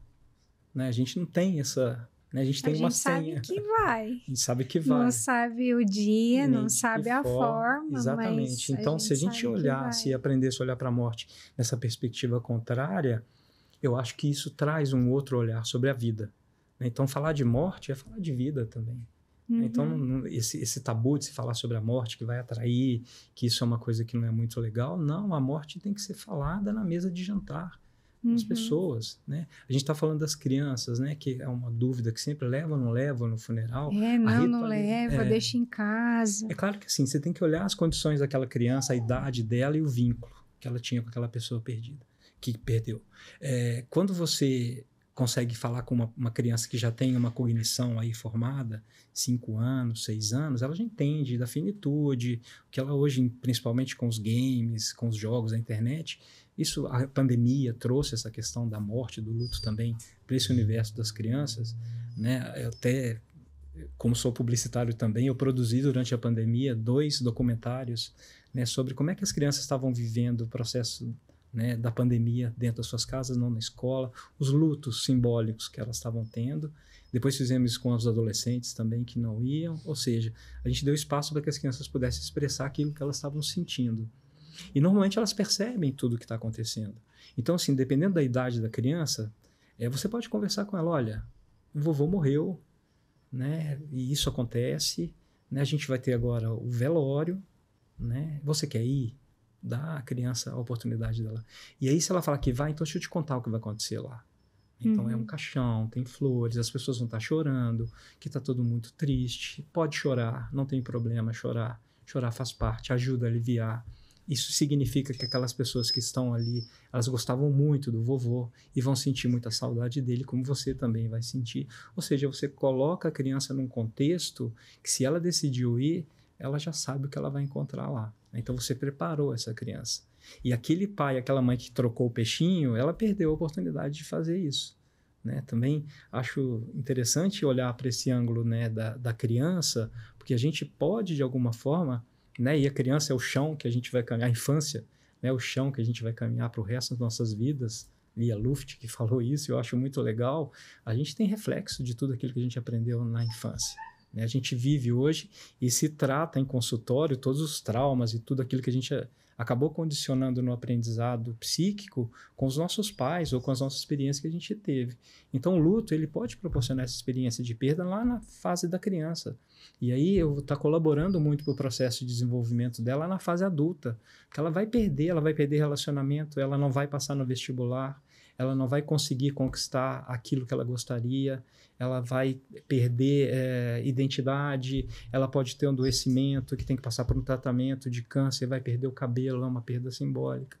Né? A gente não tem essa. Né? A gente tem a uma gente senha.
sabe que vai. A
gente sabe que vai. Não
sabe o dia, Nem não sabe a forma. forma Exatamente. então, a se a gente olhar, se
aprendesse a olhar para a morte nessa perspectiva contrária, eu acho que isso traz um outro olhar sobre a vida. Né? Então, falar de morte é falar de vida também.
Né? Uhum. Então,
esse, esse, tabu de se falar sobre a morte que vai atrair, que isso é uma coisa que não é muito legal, não, a morte tem que ser falada na mesa de jantar uhum. as pessoas, né? A gente está falando das crianças, né? Que é uma dúvida que sempre leva ou não leva no funeral. É, não, não leva, é, deixa
em casa. É
claro que sim. você tem que olhar as condições daquela criança, a idade dela e o vínculo que ela tinha com aquela pessoa perdida, que perdeu. É, quando você consegue falar com uma, uma, criança que já tem uma cognição aí formada, cinco anos, seis anos, ela já entende da finitude, que ela hoje, principalmente com os games, com os jogos, a internet, isso a pandemia trouxe essa questão da morte, do luto também para esse universo das crianças, né? Eu até como sou publicitário também, eu produzi durante a pandemia dois documentários né, sobre como é que as crianças estavam vivendo o processo né, da pandemia dentro das suas casas, não na escola, os lutos simbólicos que elas estavam tendo. Depois fizemos isso com os adolescentes também que não iam, ou seja, a gente deu espaço para que as crianças pudessem expressar aquilo que elas estavam sentindo. E normalmente elas percebem tudo o que está acontecendo. Então, assim, dependendo da idade da criança, é, você pode conversar com ela: olha, o vovô morreu, né? E isso acontece, né? A gente vai ter agora o velório, né? Você quer ir? Dá à criança a oportunidade dela. E aí, se ela falar que vai, então deixa eu te contar o que vai acontecer lá. Então uhum. é um uhum. caixão, tem flores, as pessoas vão estar tá chorando, que está todo mundo triste. Pode chorar, não tem problema chorar. Chorar faz parte, ajuda a aliviar isso significa que aquelas pessoas que estão ali, elas gostavam muito do vovô e vão sentir muita saudade dele, como você também vai sentir. Ou seja, você coloca a criança num contexto que, se ela decidiu ir, ela já sabe o que ela vai encontrar lá. Então você preparou essa criança. E aquele pai, aquela mãe que trocou o peixinho, ela perdeu a oportunidade de fazer isso. Né? Também acho interessante olhar para esse ângulo né, da, da criança, porque a gente pode, de alguma forma, né? E a criança é o chão que a gente vai caminhar, a infância né, é o chão que a gente vai caminhar para o resto das nossas vidas. Lia Luft que falou isso, eu acho muito legal. A gente tem reflexo de tudo aquilo que a gente aprendeu na infância. Né? A gente vive hoje e se trata em consultório todos os traumas e tudo aquilo que a gente acabou condicionando no aprendizado psíquico com os nossos pais ou com as nossas experiências que a gente teve. Então, o luto ele pode proporcionar essa experiência de perda lá na fase da criança. E aí eu vou estar tá colaborando muito para o processo de desenvolvimento dela na fase adulta, porque ela vai perder, ela vai perder relacionamento, ela não vai passar no vestibular, ela não vai conseguir conquistar aquilo que ela gostaria, ela vai perder é, identidade, ela pode ter um adoecimento que tem que passar por um tratamento de câncer, vai perder o cabelo, é uma perda simbólica.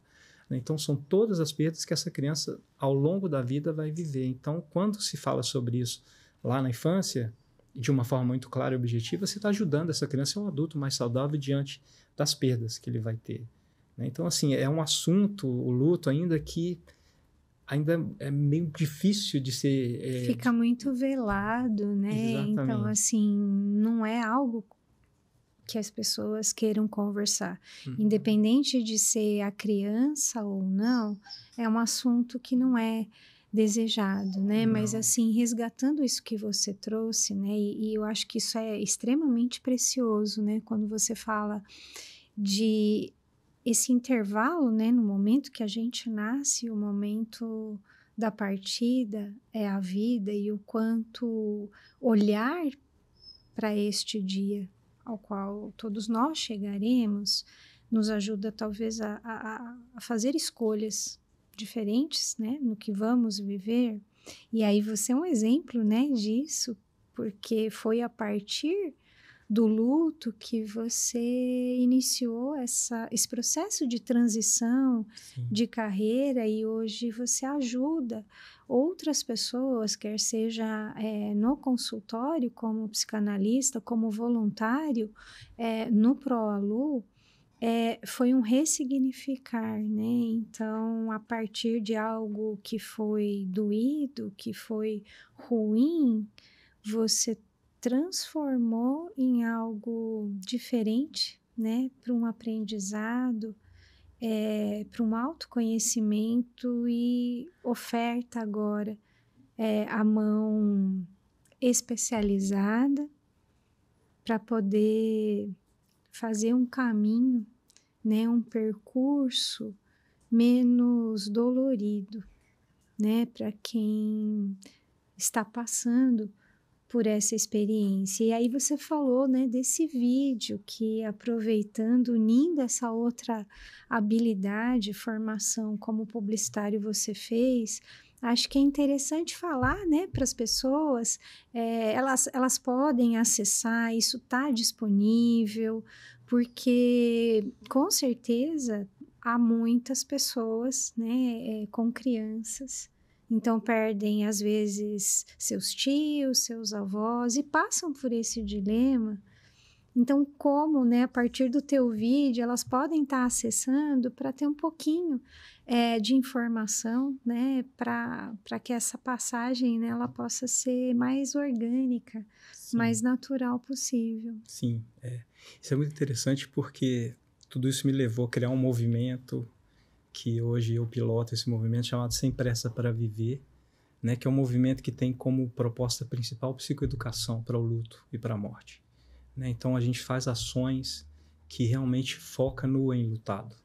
Né? Então, são todas as perdas que essa criança, ao longo da vida, vai viver. Então, quando se fala sobre isso lá na infância, de uma forma muito clara e objetiva, você está ajudando essa criança a é ser um adulto mais saudável diante das perdas que ele vai ter. Né? Então, assim, é um assunto, o luto, ainda que ainda é meio difícil de ser. É... Fica
muito velado, né? Então, Exatamente. Então, assim, não é algo que as pessoas queiram conversar. Uhum. Independente de ser a criança ou não, é um assunto que não é desejado, né? Não. Mas assim, resgatando isso que você trouxe, né? E, e eu acho que isso é extremamente precioso, né? Quando você fala de esse intervalo, né, no momento que a gente nasce, o momento da partida é a vida e o quanto olhar para este dia ao qual todos nós chegaremos nos ajuda talvez a, a, a fazer escolhas diferentes, né, no que vamos viver. E aí você é um exemplo, né, disso, porque foi a partir do luto que você iniciou essa, esse processo de transição Sim. de carreira e hoje você ajuda outras pessoas, quer seja é, no consultório, como psicanalista, como voluntário, é, no ProAlu, é, foi um ressignificar, né? Então, a partir de algo que foi doído, que foi ruim, você transformou em algo diferente, né? Para um aprendizado, é, para um autoconhecimento e oferta agora é, a mão especializada para poder fazer um caminho, né, um percurso menos dolorido, né, para quem está passando por essa experiência. E aí você falou, né, desse vídeo que aproveitando, unindo essa outra habilidade, formação como publicitário você fez, acho que é interessante falar, né, para as pessoas, é, elas, elas podem acessar, isso está disponível, porque com certeza há muitas pessoas, né, é, com crianças então perdem às vezes seus tios, seus avós e passam por esse dilema. Então como, né, a partir do teu vídeo elas podem estar tá acessando para ter um pouquinho é, de informação, né, para que essa passagem né, ela possa ser mais orgânica, Sim. mais natural possível.
Sim, é. isso é muito interessante porque tudo isso me levou a criar um movimento que hoje eu piloto esse movimento chamado Sem Pressa para Viver, né, que é um movimento que tem como proposta principal psicoeducação para o luto e para a morte. Né? Então a gente faz ações que realmente foca no enlutado.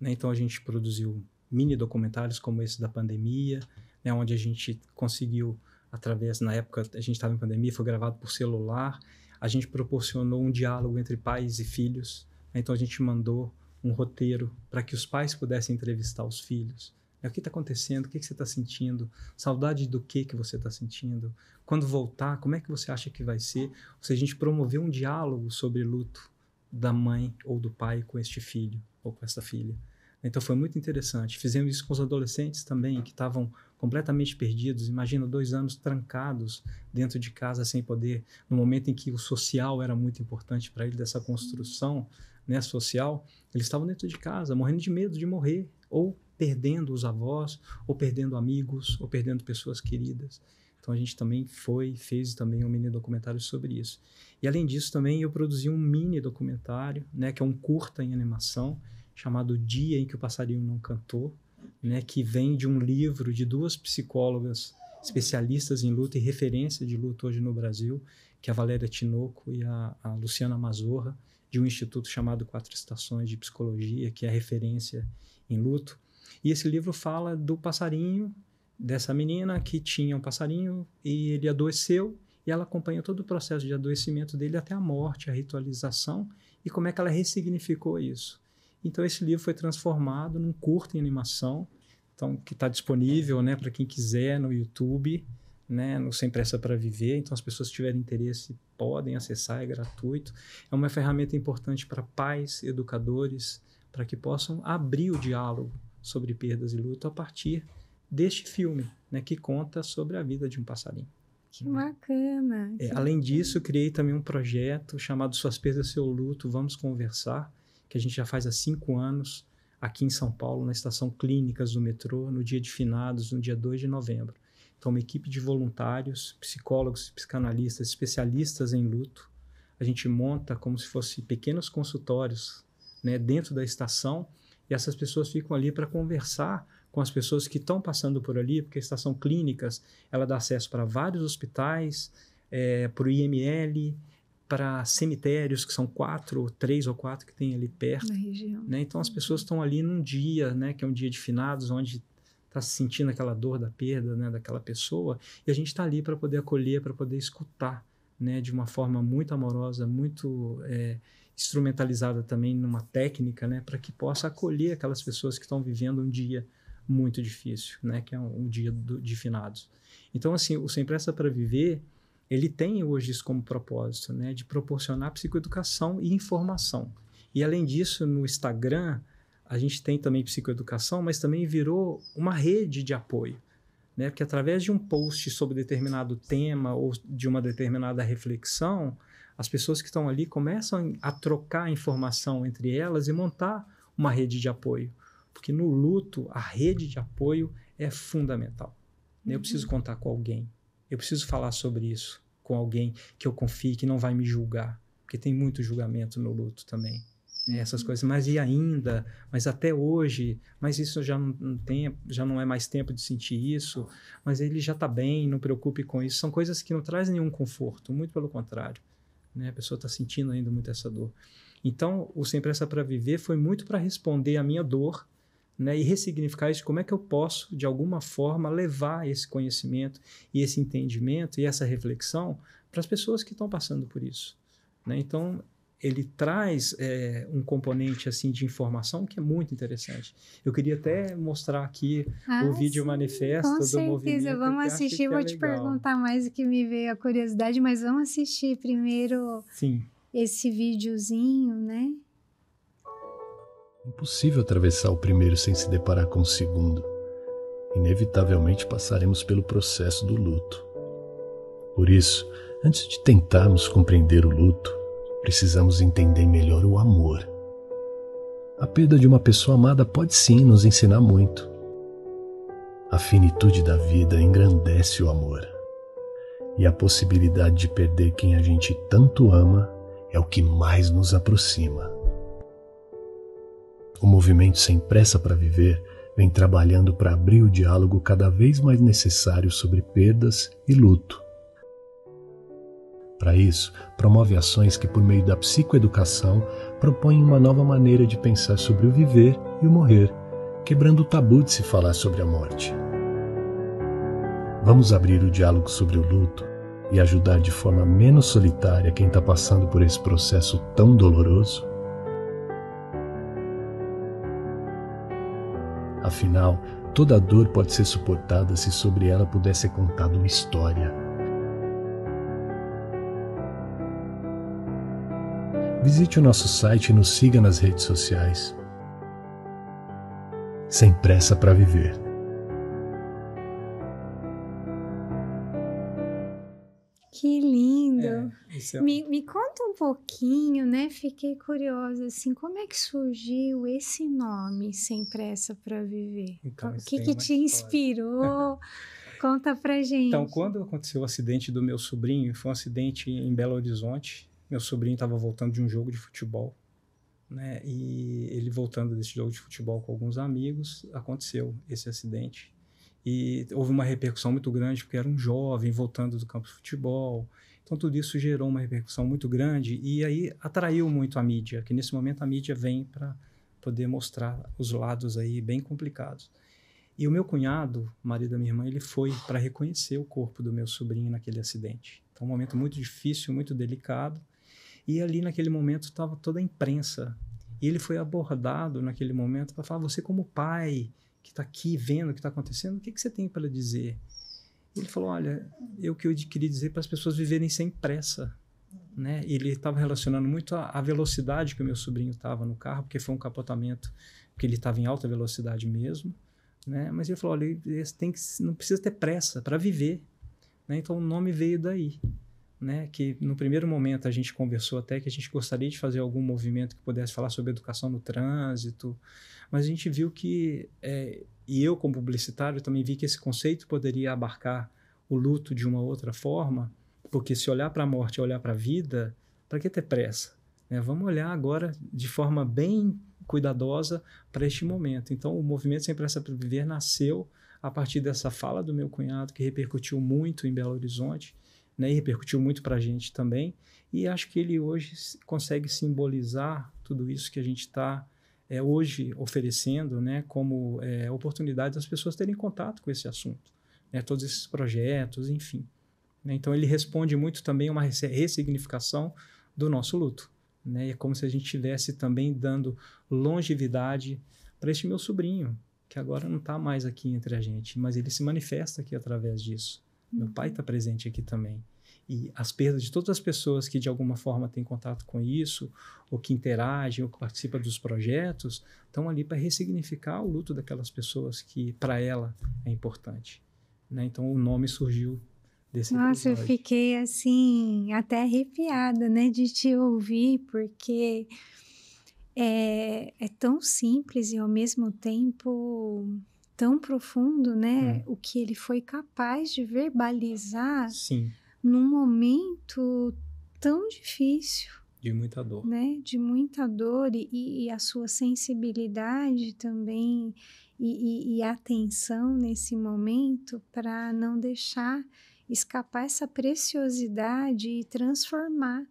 Né? Então a gente produziu mini documentários como esse da pandemia, né, onde a gente conseguiu através na época a gente estava em pandemia, foi gravado por celular. A gente proporcionou um diálogo entre pais e filhos. Né. Então a gente mandou um roteiro para que os pais pudessem entrevistar os filhos. É, o que está acontecendo? O que, você está sentindo? Saudade do que que você está sentindo? Quando voltar, como é que você acha que vai ser? Ou seja, a gente promoveu um diálogo sobre luto da mãe ou do pai com este filho ou com esta filha. Então foi muito interessante. Fizemos isso com os adolescentes também, que estavam completamente perdidos. Imagina dois anos trancados dentro de casa sem poder, no momento em que o social era muito importante para ele dessa construção né, social, eles estavam dentro de casa, morrendo de medo de morrer, ou perdendo os avós, ou perdendo amigos, ou perdendo pessoas queridas. Então a gente também foi, fez também um mini documentário sobre isso. E além disso também eu produzi um mini documentário, né, que é um curta em animação, chamado Dia em que o passarinho não cantou, né, que vem de um livro de duas psicólogas especialistas em luta e referência de luta hoje no Brasil, que é a Valéria Tinoco e a, a Luciana Mazorra, de um instituto chamado Quatro Estações de Psicologia, que é a referência em luto. E esse livro fala do passarinho, dessa menina que tinha um passarinho e ele adoeceu, e ela acompanha todo o processo de adoecimento dele até a morte, a ritualização e como é que ela ressignificou isso. Então esse livro foi transformado num curto em animação, então que está disponível, né, para quem quiser no YouTube né, no Sem Pressa para Viver. Então, as pessoas que tiverem interesse podem acessar, é gratuito. É uma ferramenta importante para pais, educadores, para que possam abrir o diálogo sobre perdas e luto a partir deste filme, né, que conta sobre a vida de um passarinho.
Que bacana! É, além
bacana. disso, criei também um projeto chamado Suas Perdas, Seu Luto, Vamos Conversar, que a gente já faz há cinco anos aqui em São Paulo, na estação Clínicas do metrô, no dia de finados, no dia 2 de novembro. Então, uma equipe de voluntários, psicólogos, psicanalistas, especialistas em luto. A gente monta como se fosse pequenos consultórios né, dentro da estação e essas pessoas ficam ali para conversar com as pessoas que estão passando por ali, porque a estação clínicas ela dá acesso para vários hospitais, é, para o IML, para cemitérios, que são quatro, três ou quatro que tem ali perto. Na região. Né? Então as uhum. pessoas estão ali num dia, né, que é um dia de finados, onde está sentindo aquela dor da perda né, daquela pessoa, e a gente está ali para poder acolher, para poder escutar né, de uma forma muito amorosa, muito é, instrumentalizada também numa técnica, né, para que possa acolher aquelas pessoas que estão vivendo um dia muito difícil, né, que é um, um dia do, de finados. Então, assim, o Sem Pressa para Viver, ele tem hoje isso como propósito, né, de proporcionar psicoeducação e informação. E, além disso, no Instagram, a gente tem também psicoeducação, mas também virou uma rede de apoio. Né? Porque através de um post sobre determinado tema ou de uma determinada reflexão, as pessoas que estão ali começam a trocar informação entre elas e montar uma rede de apoio. Porque no luto, a rede de apoio é fundamental. Né? Eu uhum. preciso contar com alguém, eu preciso falar sobre isso com alguém que eu confie, que não vai me julgar, porque tem muito julgamento no luto também. É, essas coisas, mas e ainda, mas até hoje, mas isso já não, tem, já não é mais tempo de sentir isso, mas ele já está bem, não preocupe com isso. São coisas que não trazem nenhum conforto, muito pelo contrário. Né? A pessoa está sentindo ainda muito essa dor. Então, o Sem essa para Viver foi muito para responder à minha dor né? e ressignificar isso, como é que eu posso, de alguma forma, levar esse conhecimento e esse entendimento e essa reflexão para as pessoas que estão passando por isso. Né? Então, ele traz é, um componente assim de informação que é muito interessante. Eu queria até ah. mostrar aqui ah, o vídeo sim, manifesto com do certeza. movimento. Vamos assistir, vou é te legal. perguntar
mais o que me veio a curiosidade, mas vamos assistir primeiro sim. esse videozinho, né?
Impossível atravessar o primeiro sem se deparar com o segundo. Inevitavelmente passaremos pelo processo do luto. Por isso, antes de tentarmos compreender o luto, precisamos entender melhor o amor. A perda de uma pessoa amada pode sim nos ensinar muito. A finitude da vida engrandece o amor. E a possibilidade de perder quem a gente tanto ama é o que mais nos aproxima. O movimento Sem Pressa para Viver vem trabalhando para abrir o diálogo cada vez mais necessário sobre perdas e luto para isso, promove ações que, por meio da psicoeducação, propõem uma nova maneira de pensar sobre o viver e o morrer, quebrando o tabu de se falar sobre a morte. Vamos abrir o diálogo sobre o luto e ajudar de forma menos solitária quem está passando por esse processo tão doloroso? Afinal, toda dor pode ser suportada se sobre ela puder ser contada uma história visite o nosso site e nos siga nas redes sociais. Sem pressa para viver.
Que lindo! É, é... Me, me, conta um pouquinho, né? Fiquei curiosa, assim, como é que surgiu esse nome, Sem Pressa para Viver? Então, o que, que te inspirou? conta pra então, gente. Então, quando
aconteceu o acidente do meu sobrinho, foi um acidente em Belo Horizonte, meu sobrinho estava voltando de um jogo de futebol, né? E ele voltando desse jogo de futebol com alguns amigos, aconteceu esse acidente. E houve uma repercussão muito grande, porque era um jovem voltando do campo de futebol. Então, tudo isso gerou uma repercussão muito grande e aí atraiu muito a mídia, que nesse momento a mídia vem para poder mostrar os lados aí bem complicados. E o meu cunhado, marido da minha irmã, ele foi para reconhecer o corpo do meu sobrinho naquele acidente. Então, um momento muito difícil, muito delicado. E ali naquele momento estava toda a imprensa. E ele foi abordado naquele momento para falar: você, como pai, que está aqui vendo o que está acontecendo, o que, que você tem para dizer? Ele falou: olha, eu que eu queria dizer para as pessoas viverem sem pressa. Né? Ele estava relacionando muito a, a, velocidade que o meu sobrinho estava no carro, porque foi um capotamento que ele estava em alta velocidade mesmo, né? Mas ele falou, olha, tem que, não precisa ter pressa para viver, né? Então o nome veio daí né, que no primeiro momento a gente conversou até que a gente gostaria de fazer algum movimento que pudesse falar sobre educação no trânsito, mas a gente viu que, é, e eu como publicitário também vi que esse conceito poderia abarcar o luto de uma outra forma, porque se olhar para a morte e olhar para a vida, para que ter pressa? Né? Vamos olhar agora de forma bem cuidadosa para este momento. Então, o movimento Sem Pressa para Viver nasceu a partir dessa fala do meu cunhado, que repercutiu muito em Belo Horizonte né? E repercutiu muito para a gente também. E acho que ele hoje consegue simbolizar tudo isso que a gente está é, eh, hoje oferecendo, né? Como é, oportunidade das pessoas terem contato com esse assunto, né? Todos esses projetos, enfim. Né? Então ele responde muito também uma ressignificação do nosso luto, né? é como se a gente estivesse também dando longevidade para este meu sobrinho, que agora não está mais aqui entre a gente, mas ele se manifesta aqui através disso. Meu pai está presente aqui também. E as perdas de todas as pessoas que de alguma forma têm contato com isso, ou que interagem, ou que participam dos projetos, estão ali para ressignificar o luto daquelas pessoas que para ela é importante. Né? Então o nome surgiu desse Nossa, episódio. eu
fiquei assim, até arrepiada né, de te ouvir, porque é, é tão simples e ao mesmo tempo tão profundo, né? Hum. O que ele foi capaz de verbalizar Sim. num momento tão difícil.
De muita dor.
Né? De muita dor e, e a sua sensibilidade também e, e, e atenção nesse momento para não deixar escapar essa preciosidade e transformar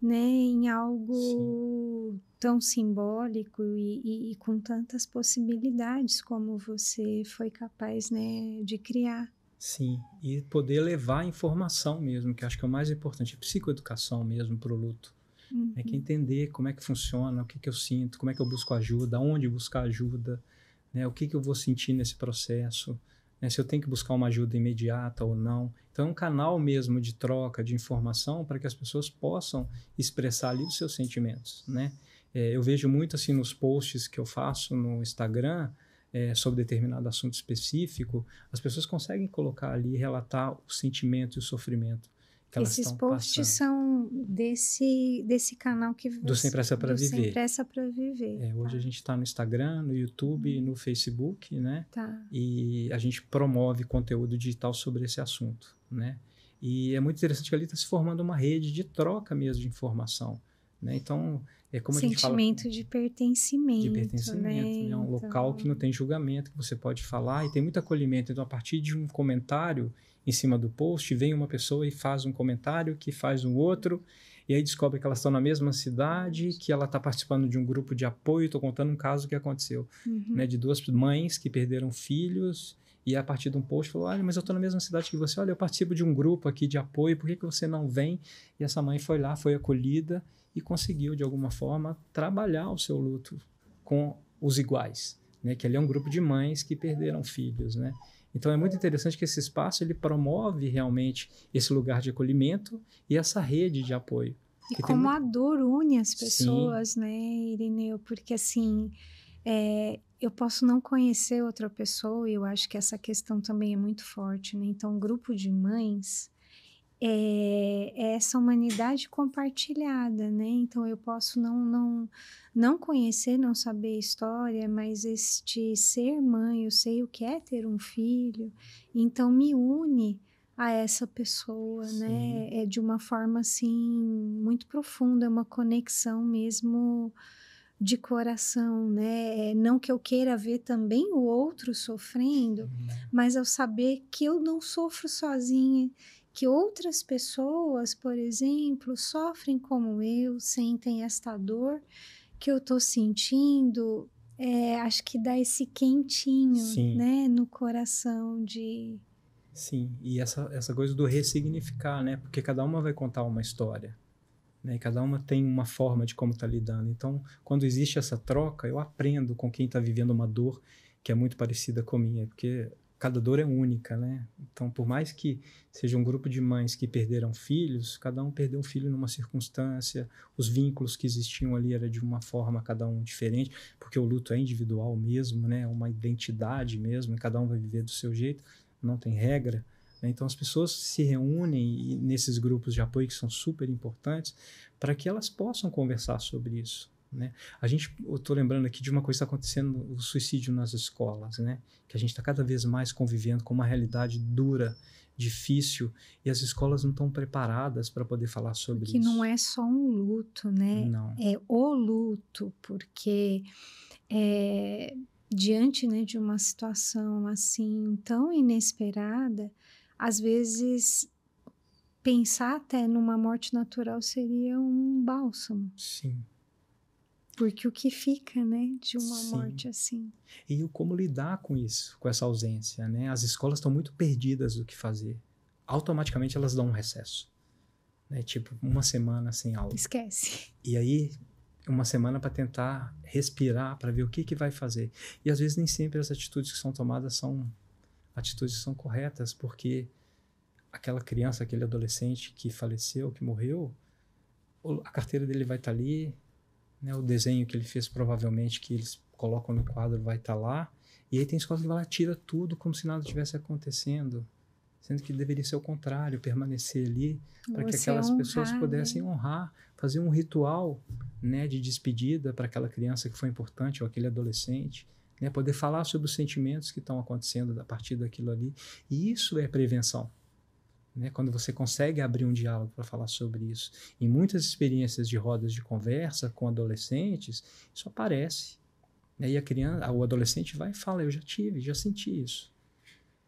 né, em algo Sim. tão simbólico e, e, e, com tantas possibilidades como você foi capaz, né, de criar.
Sim, e poder levar a informação mesmo, que acho que é o mais importante, é psicoeducação mesmo para o luto. Uhum. É que uhum. entender como é que funciona, o que, que eu sinto, como é que eu busco ajuda, onde buscar ajuda, né, o que, que eu vou sentir nesse processo, né, se eu tenho que buscar uma ajuda imediata ou não. Então, é um canal mesmo de troca de informação para que as pessoas possam expressar ali os seus sentimentos, né? É, eu vejo muito assim nos posts que eu faço no Instagram é, sobre determinado assunto específico, as pessoas conseguem colocar ali, relatar o sentimento e o sofrimento esses posts passando.
são desse, desse canal que você... Do Sem Pressa para Viver. Sem Pressa para Viver. É, hoje tá.
a gente está no Instagram, no YouTube, uhum. no Facebook, né? Tá. E a gente promove conteúdo digital sobre esse assunto, né? E é muito interessante que ali está se formando uma rede de troca mesmo de informação, né? Então, é como Sentimento a gente
fala... de pertencimento, De pertencimento, né? né? É um então... local que
não então tem julgamento, que você pode falar e tem muito acolhimento. Então, a partir de um comentário em cima do post, vem uma pessoa e faz um comentário, que faz um outro, e aí descobre que elas estão na mesma cidade, que ela está participando de um grupo de apoio. Estou contando um caso que aconteceu, uhum. né, de duas mães que perderam filhos e a partir de um post falou: Olha, mas eu estou na mesma cidade que você, olha, eu participo de um grupo aqui de apoio, por que, que você não vem? E essa mãe foi lá, foi acolhida e conseguiu, de alguma forma, trabalhar o seu luto com os iguais, né? que ali é um grupo de mães que perderam filhos, né? Então é muito interessante que esse espaço ele promove realmente esse lugar de acolhimento e essa rede de apoio.
E como a dor une as pessoas, Sim. né, Irineu? Porque assim, é, eu posso não conhecer outra pessoa e eu acho que essa questão também é muito forte, né? Então, um grupo de mães é, é essa humanidade compartilhada, né? Então eu posso não, não, não conhecer, não saber história, mas este ser mãe, eu sei o que é ter um filho, então me une a essa pessoa, né? Sim. né? É de uma forma assim muito profunda, é uma conexão mesmo de coração, né? É, não que eu queira ver também o outro sofrendo, mas eu saber que eu não sofro sozinha que outras pessoas, por exemplo, sofrem como eu, sentem esta dor que eu estou sentindo, é, acho que dá esse quentinho, né, no coração de
Sim, e essa, essa coisa do ressignificar, né? Porque cada uma vai contar uma história, né? E cada uma tem uma forma de como está lidando. Então, quando existe essa troca, eu aprendo com quem está vivendo uma dor que é muito parecida com a minha, porque cada dor é única, né? Então, por mais que seja um grupo de mães que perderam filhos, cada um perdeu um filho numa circunstância, os vínculos que existiam ali era de uma forma, cada um diferente, porque o luto é individual mesmo, né? É uma identidade mesmo, e cada um vai viver do seu jeito, não tem regra. Né? Então as pessoas se reúnem nesses grupos de apoio que são super importantes para que elas possam conversar sobre isso, né? A gente, eu estou lembrando aqui de uma coisa que está acontecendo, o suicídio nas escolas, né? que a gente está cada vez mais convivendo com uma realidade dura, difícil, e as escolas não estão preparadas para poder falar sobre que isso. Que
não é só um luto, né? Não. É o luto, porque é, diante né, de uma situação assim tão inesperada, às vezes pensar até numa morte natural seria um bálsamo. Sim. Porque o que fica, né, de uma Sim. morte assim?
E como lidar com isso, com essa ausência, né? As escolas estão muito perdidas do que fazer. Automaticamente elas dão um recesso. Né? Tipo, uma semana sem aula. Esquece. E aí, uma semana para tentar respirar, para ver o que, que vai fazer. E às vezes nem sempre as atitudes que são tomadas são atitudes que são corretas, porque aquela criança, aquele adolescente que faleceu, que morreu, a carteira dele vai estar tá ali, né? O desenho que ele fez, provavelmente, que eles colocam no quadro, vai estar tá lá. E aí tem escola que vai lá, tira tudo como se nada estivesse acontecendo. Sendo que deveria ser o contrário, permanecer ali para que aquelas honrar, pessoas pudessem né? honrar, fazer um ritual né, de despedida para aquela criança que foi importante ou aquele adolescente. Né, poder falar sobre os sentimentos que estão acontecendo a partir daquilo ali. E isso é prevenção. Né? Quando você consegue abrir um diálogo para falar sobre isso. Em muitas experiências de rodas de conversa com adolescentes, isso aparece. Né? E a criança, o adolescente vai e fala: Eu já tive, já senti isso.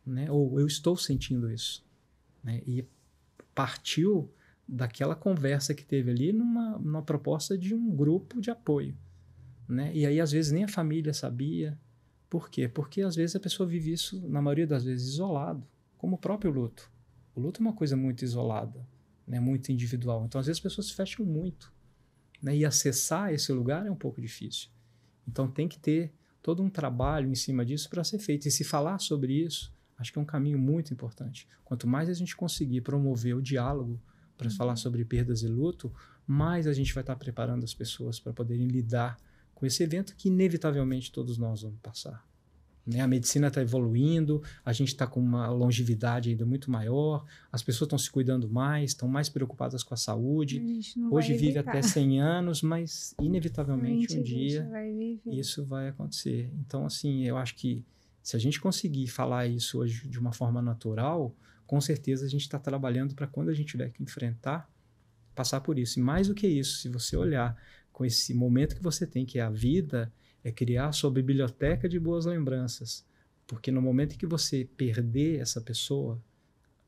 Né? Ou eu estou sentindo isso. Né? E partiu daquela conversa que teve ali numa, numa proposta de um grupo de apoio. Né? E aí, às vezes, nem a família sabia. Por quê? Porque, às vezes, a pessoa vive isso, na maioria das vezes, isolado, como o próprio luto. O luto é uma coisa muito isolada, né? muito individual. Então, às vezes, as pessoas se fecham muito. Né? E acessar esse lugar é um pouco difícil. Então, tem que ter todo um trabalho em cima disso para ser feito. E se falar sobre isso, acho que é um caminho muito importante. Quanto mais a gente conseguir promover o diálogo para uhum. falar sobre perdas e luto, mais a gente vai estar tá preparando as pessoas para poderem lidar com esse evento que, inevitavelmente, todos nós vamos passar. Né? A medicina está evoluindo, a gente está com uma longevidade ainda muito maior, as pessoas estão se cuidando mais, estão mais preocupadas com a saúde. A Hoje vive até 100 anos, mas inevitavelmente um dia vai isso vai acontecer. Então, assim, eu acho que se a gente conseguir falar isso hoje de uma forma natural, com certeza a gente está trabalhando para quando a gente tiver que enfrentar, passar por isso. E mais do que isso, se você olhar com esse momento que você tem, que é a vida, é criar sua biblioteca de boas lembranças. Porque no momento em que você perder essa pessoa,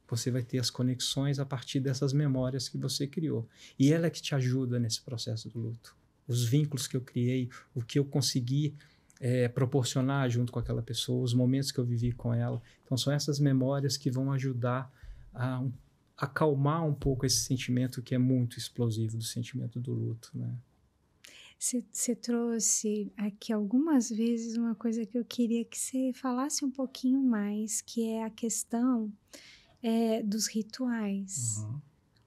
você vai ter as conexões a partir dessas memórias que você criou. E ela é que te ajuda nesse processo do luto. Os vínculos que eu criei, o que eu consegui é, proporcionar junto com aquela pessoa, os momentos que eu vivi com ela. Então, são essas memórias que vão ajudar a um, acalmar um pouco esse sentimento que é muito explosivo do sentimento do luto, né?
Você trouxe aqui algumas vezes uma coisa que eu queria que você falasse um pouquinho mais, que é a questão é, dos rituais. Uhum.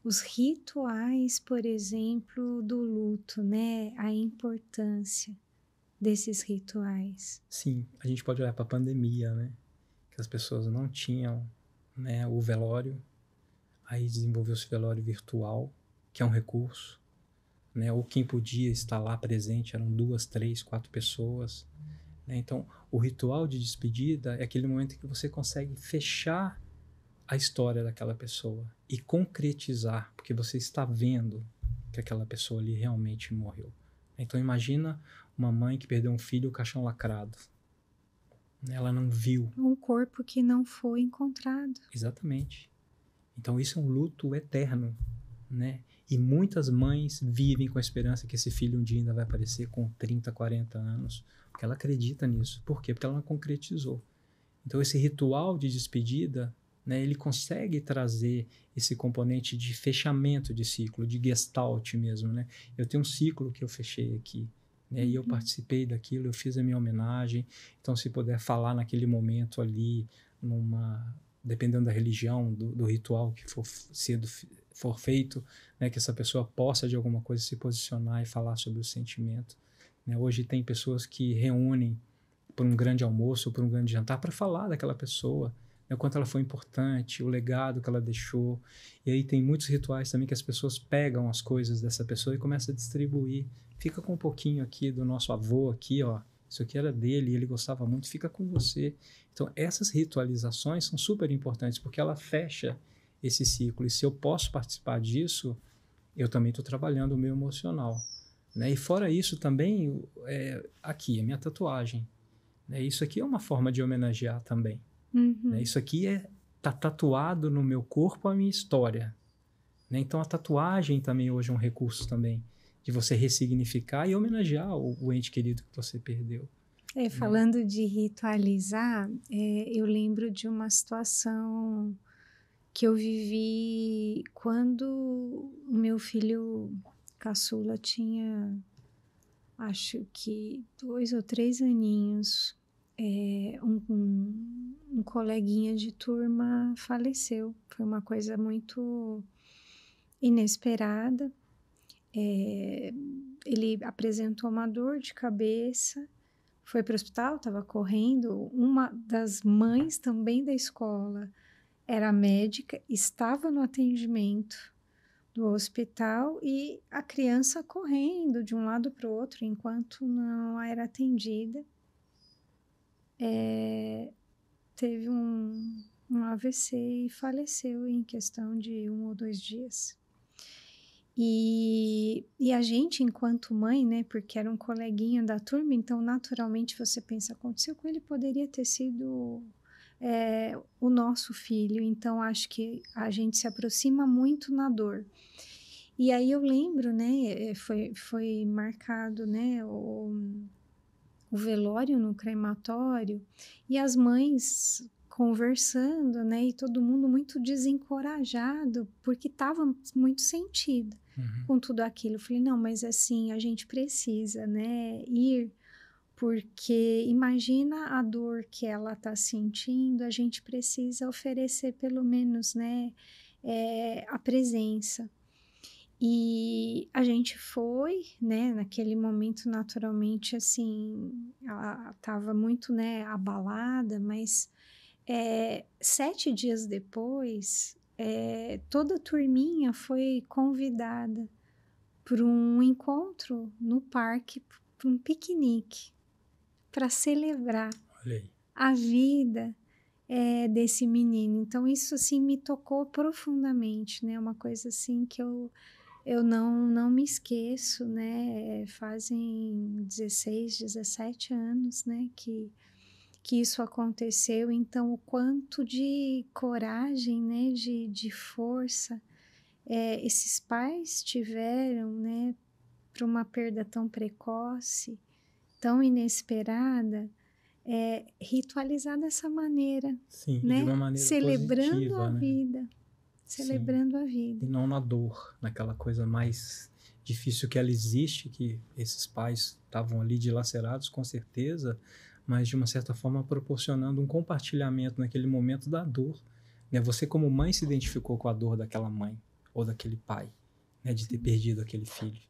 Os rituais, por exemplo, do luto, né? A importância desses rituais.
Sim, a gente pode olhar para a pandemia, né? Que as pessoas não tinham né, o velório, aí desenvolveu-se velório virtual, que é um recurso né? Ou quem podia estar lá presente eram duas, três, quatro pessoas. Né? Então, o ritual de despedida é aquele momento em que você consegue fechar a história daquela pessoa e concretizar, porque você está vendo que aquela pessoa ali realmente morreu. Então, imagina uma mãe que perdeu um filho, o caixão lacrado. Ela não viu.
Um corpo que não foi encontrado.
Exatamente. Então, isso é um luto eterno, né? E muitas mães vivem com a esperança que esse filho um dia ainda vai aparecer com 30, 40 anos, porque ela acredita nisso. Por quê? Porque ela não concretizou. Então, esse ritual de despedida, né, ele consegue trazer esse componente de fechamento de ciclo, de gestalt mesmo. Né? Eu tenho um ciclo que eu fechei aqui. Né, e eu uhum. participei daquilo, eu fiz a minha homenagem. Então, se puder falar naquele momento ali, numa dependendo da religião, do, do ritual que for sendo for feito, né, que essa pessoa possa de alguma coisa se posicionar e falar sobre o sentimento. Né? Hoje tem pessoas que reúnem por um grande almoço, por um grande jantar, para falar daquela pessoa, né, o quanto ela foi importante, o legado que ela deixou. E aí tem muitos rituais também que as pessoas pegam as coisas dessa pessoa e começam a distribuir. Fica com um pouquinho aqui do nosso avô aqui, ó. Isso aqui era dele, ele gostava muito, fica com você. Então essas ritualizações são super importantes porque ela fecha esse ciclo. E se eu posso participar disso, eu também estou trabalhando o meu emocional. Né? E fora isso, também, é, aqui, a minha tatuagem. Né? Isso aqui é uma forma de homenagear também. Uhum. Né? Isso aqui é tá tatuado no meu corpo a minha história. Né? Então, a tatuagem também hoje é um recurso também de você ressignificar e homenagear o, o ente querido que você perdeu.
É, né? falando de ritualizar, é, eu lembro de uma situação que eu vivi quando o meu filho caçula tinha, acho que dois ou três aninhos. É, um, um, um coleguinha de turma faleceu. Foi uma coisa muito inesperada. É, ele apresentou uma dor de cabeça, foi para o hospital, estava correndo. Uma das mães também da escola era médica, estava no atendimento do hospital e a criança correndo de um lado para o outro enquanto não era atendida. É, teve um, um AVC e faleceu em questão de um ou dois dias. E, e, a gente, enquanto mãe, né, porque era um coleguinha da turma, então naturalmente você pensa, aconteceu com ele, poderia ter sido é, o nosso filho. Então, acho que a gente se aproxima muito na dor. E aí eu lembro, né, é, é, foi, foi marcado, né, o, o velório no crematório e as mães conversando, né, e todo mundo muito desencorajado, porque estava muito sentido uhum. com tudo aquilo. Eu falei, não, mas assim, a gente precisa, né, ir porque imagina a dor que ela está sentindo, a gente precisa oferecer pelo menos, né, é, a presença. E a gente foi, né, naquele momento naturalmente, assim, ela estava muito, né, abalada, mas é, sete dias depois, é, toda a turminha foi convidada para um encontro no parque, para um piquenique para celebrar a vida é, desse menino. Então isso assim me tocou profundamente, né? Uma coisa assim que eu eu não não me esqueço, né? Eh, fazem 16, 17 anos, né, que que isso aconteceu. Então o quanto de coragem, né, de, de força é, esses pais tiveram, né, para uma perda tão precoce tão inesperada, é, ritualizar dessa maneira, Sim, né? maneira celebrando positiva, a né? vida, celebrando Sim. a vida
e não na dor, naquela coisa mais difícil que ela existe, que esses pais estavam ali dilacerados com certeza, mas de uma certa forma proporcionando um compartilhamento naquele momento da dor, né? Você como mãe se identificou com a dor daquela mãe ou daquele pai, né? De ter perdido aquele filho.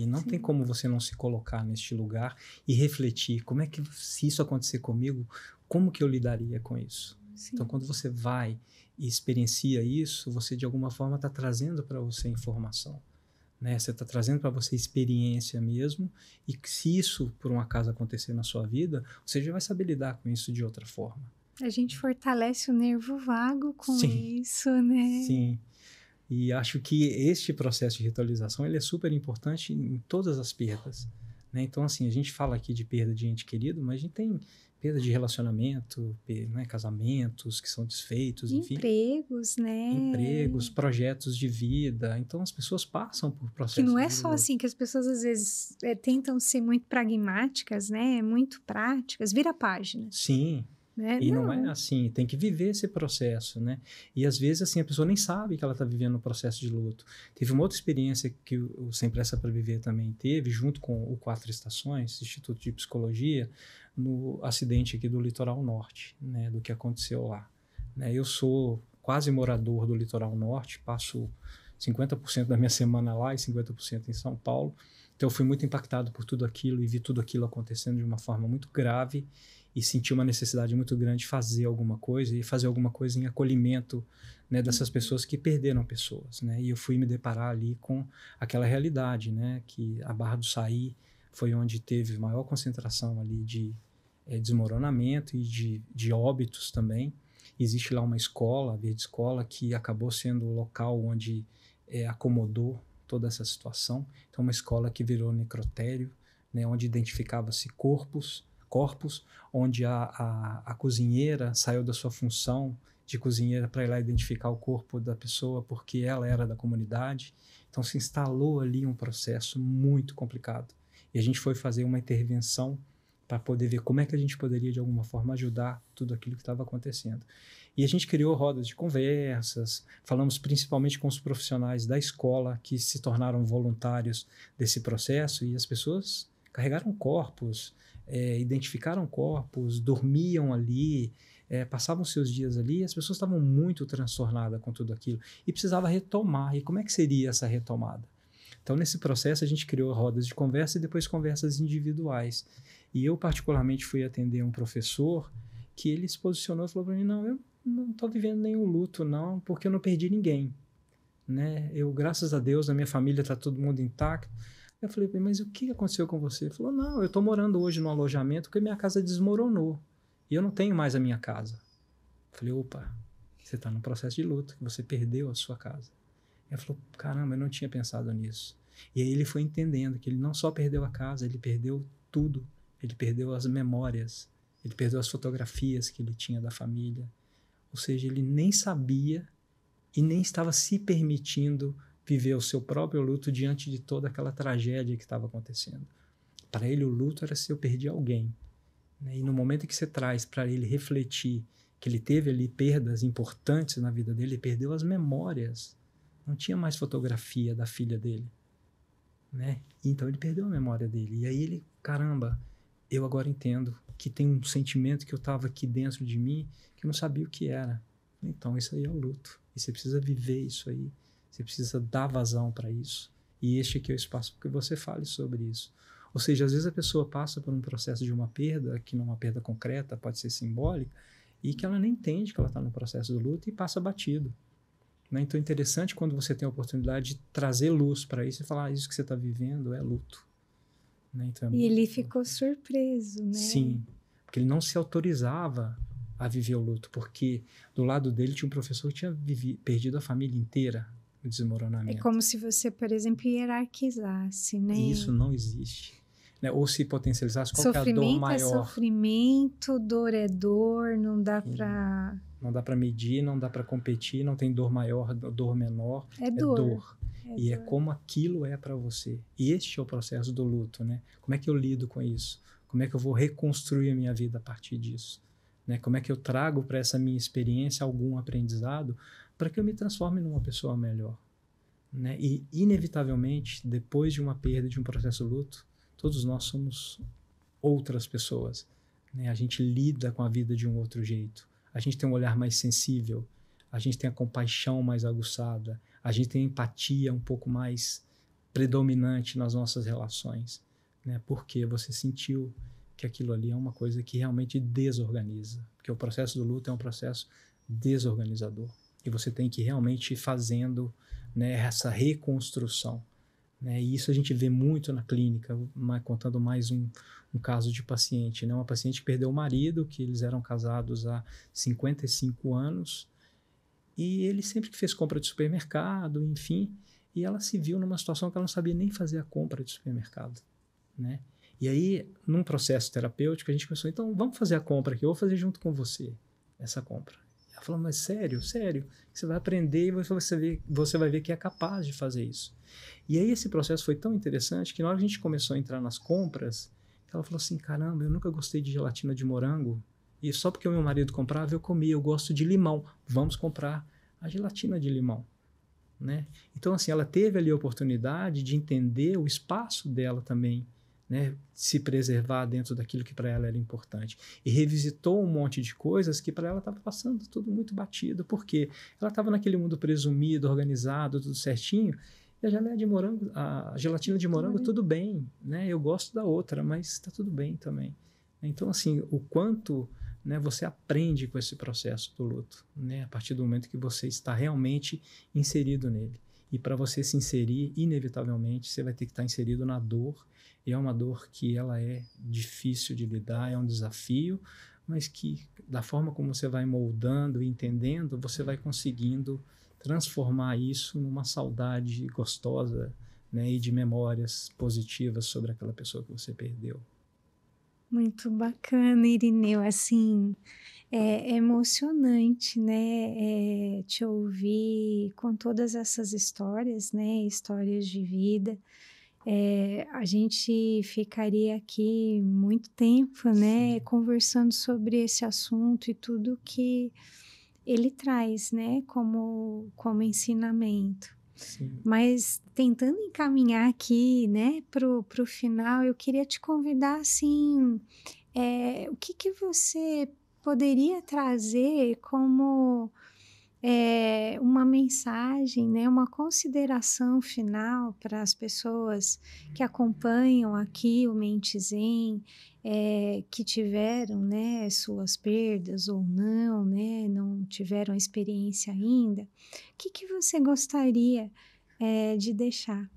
E não Sim. tem como você não se colocar neste lugar e refletir como é que se isso acontecer comigo, como que eu lidaria com isso? Então, Sim. Então, quando você vai e experiencia isso, você de alguma forma está trazendo para você informação. Né? Você está trazendo para você experiência mesmo, e se isso por um acaso acontecer na sua vida, você já vai saber lidar com isso de outra forma.
A gente fortalece o nervo vago com Sim. isso, né?
Sim. E acho que este processo de ritualização ele é super importante em todas as perdas. Né? Então, assim, a gente fala aqui de perda de ente querido, mas a gente tem perda de relacionamento, né? casamentos que são desfeitos, enfim.
Empregos, né? Empregos,
projetos de vida. Então, as pessoas passam por processos. Que não é só assim,
que as pessoas às vezes é, tentam ser muito pragmáticas, né? Muito práticas. Vira a página. Sim, né? E não. É não. é
assim, tem que viver esse processo, né? E às vezes, assim, a pessoa nem sabe que ela está vivendo um processo de luto. Teve uma outra experiência que o, Sem Pressa para Viver também teve, junto com o Quatro Estações, Instituto de Psicologia, no acidente aqui do Litoral Norte, né? Do que aconteceu lá. Né? Eu sou quase morador do Litoral Norte, passo 50% da minha semana lá e 50% em São Paulo. Então, eu fui muito impactado por tudo aquilo e vi tudo aquilo acontecendo de uma forma muito grave e senti uma necessidade muito grande de fazer alguma coisa e fazer alguma coisa em acolhimento né, dessas uhum. pessoas que perderam pessoas, né? E eu fui me deparar ali com aquela realidade, né? Que a Barra do Saí foi onde teve maior concentração ali de é, desmoronamento e de, de óbitos também. Existe lá uma escola, a Verde Escola, que acabou sendo o local onde é, acomodou toda essa situação. Então, uma escola que virou necrotério, né, onde identificava-se corpos corpos, onde a, a, a cozinheira saiu da sua função de cozinheira para ir lá identificar o corpo da pessoa porque ela era da comunidade. Então se instalou ali um processo muito complicado. E a gente foi fazer uma intervenção para poder ver como é que a gente poderia de alguma forma ajudar tudo aquilo que estava acontecendo. E a gente criou rodas de conversas, falamos principalmente com os profissionais da escola que se tornaram voluntários desse processo e as pessoas carregaram corpos, é, identificaram corpos, dormiam ali, é, passavam seus dias ali, as pessoas estavam muito transtornadas com tudo aquilo e precisava retomar. E como é que seria essa retomada? Então, nesse processo, a gente criou rodas de conversa e depois conversas individuais. E eu, particularmente, fui atender um professor que ele se posicionou e falou para mim: Não, eu não estou vivendo nenhum luto, não, porque eu não perdi ninguém. Né? Eu, graças a Deus, a minha família está todo mundo intacto. Eu falei, mas o que aconteceu com você? Ele falou, não, eu estou morando hoje num alojamento porque minha casa desmoronou e eu não tenho mais a minha casa. Eu falei, opa, você está num processo de luta, você perdeu a sua casa. Ele falou, caramba, eu não tinha pensado nisso. E aí ele foi entendendo que ele não só perdeu a casa, ele perdeu tudo. Ele perdeu as memórias, ele perdeu as fotografias que ele tinha da família. Ou seja, ele nem sabia e nem estava se permitindo viver o seu próprio luto diante de toda aquela tragédia que estava acontecendo. Para ele, o luto era se eu perdi alguém. Né? E no momento que você traz para ele refletir que ele teve ali perdas importantes na vida dele, ele perdeu as memórias. Não tinha mais fotografia da filha dele. Né? Então ele perdeu a memória dele. E aí ele, caramba, eu agora entendo que tem um sentimento que eu estava aqui dentro de mim que eu não sabia o que era. Então isso aí é o luto. E você precisa viver isso aí você precisa dar vazão para isso. E este aqui é o espaço para que você fale sobre isso. Ou seja, às vezes a pessoa passa por um processo de uma perda, que não é uma perda concreta, pode ser simbólica, e que ela nem entende que ela está no processo do luto e passa batido. Né? Então é interessante quando você tem a oportunidade de trazer luz para isso e falar: ah, isso que você está vivendo é luto. Né? Então, é e ele
ficou surpreso, né? Sim,
porque ele não se autorizava a viver o luto, porque do lado dele tinha um professor que tinha perdido a família inteira, o desmoronamento. É como
se você, por exemplo, hierarquizasse, né? isso
não existe. Né? Ou se potencializasse, qual sofrimento é a dor é maior? É
sofrimento, dor é dor, não dá para...
Não dá para medir, não dá para competir, não tem dor maior, dor menor. É, é dor. É dor. É e é dor. é como aquilo é para você. E este é o processo do luto, né? Como é que eu lido com isso? Como é que eu vou reconstruir a minha vida a partir disso? Né? Como é que eu trago para essa minha experiência algum aprendizado para que eu me transforme numa pessoa melhor. Né? E, inevitavelmente, depois de uma perda, de um processo de luto, todos nós somos outras pessoas. Né? A gente lida com a vida de um outro jeito. A gente tem um olhar mais sensível, a gente tem a compaixão mais aguçada, a gente tem a empatia um pouco mais predominante nas nossas relações. Né? Porque você sentiu que aquilo ali é uma coisa que realmente desorganiza. Porque o processo do luto é um processo desorganizador. E você tem que realmente fazendo né, essa reconstrução. Né? E isso a gente vê muito na clínica, contando mais um, um caso de paciente. Né? Uma paciente que perdeu o marido, que eles eram casados há 55 anos, e ele sempre que fez compra de supermercado, enfim, e ela se viu numa situação que ela não sabia nem fazer a compra de supermercado. Né? E aí, num processo terapêutico, a gente pensou, então vamos fazer a compra aqui, eu vou fazer junto com você essa compra. Ela falou, mas sério, sério, você vai aprender e você, você vai ver que é capaz de fazer isso. E aí esse processo foi tão interessante que na hora que a gente começou a entrar nas compras, ela falou assim, caramba, eu nunca gostei de gelatina de morango, e só porque o meu marido comprava, eu comia, eu gosto de limão, vamos comprar a gelatina de limão. Né? Então, assim, ela teve ali a oportunidade de entender o espaço dela também, né, se preservar dentro daquilo que para ela era importante. E revisitou um monte de coisas que para ela estava passando tudo muito batido, porque ela estava naquele mundo presumido, organizado, tudo certinho. E a geleia de morango, a gelatina de morango, tudo bem, né? Eu gosto da outra, mas está tudo bem também. Então, assim, o quanto né, você aprende com esse processo do luto, né? A partir do momento que você está realmente inserido nele. E para você se inserir, inevitavelmente, você vai ter que estar tá inserido na dor. E é uma dor que ela é difícil de lidar, é um desafio, mas que da forma como você vai moldando e entendendo, você vai conseguindo transformar isso numa saudade gostosa, né, e de memórias positivas sobre aquela pessoa que você perdeu.
Muito bacana, Irineu. Assim, é, é emocionante, né? É, te ouvir com todas essas histórias, né? Histórias de vida. É, a gente ficaria aqui muito tempo, né? Sim. Conversando sobre esse assunto e tudo que ele traz, né? Como, como ensinamento. Mas tentando encaminhar aqui, né, pro, pro final, eu queria te convidar, assim, é, o que que você poderia trazer como é, uma mensagem, né, uma consideração final para as pessoas que acompanham aqui o Mente Zen é, que tiveram né, suas perdas ou não, né, não tiveram a experiência ainda, o que, que você gostaria é, de deixar?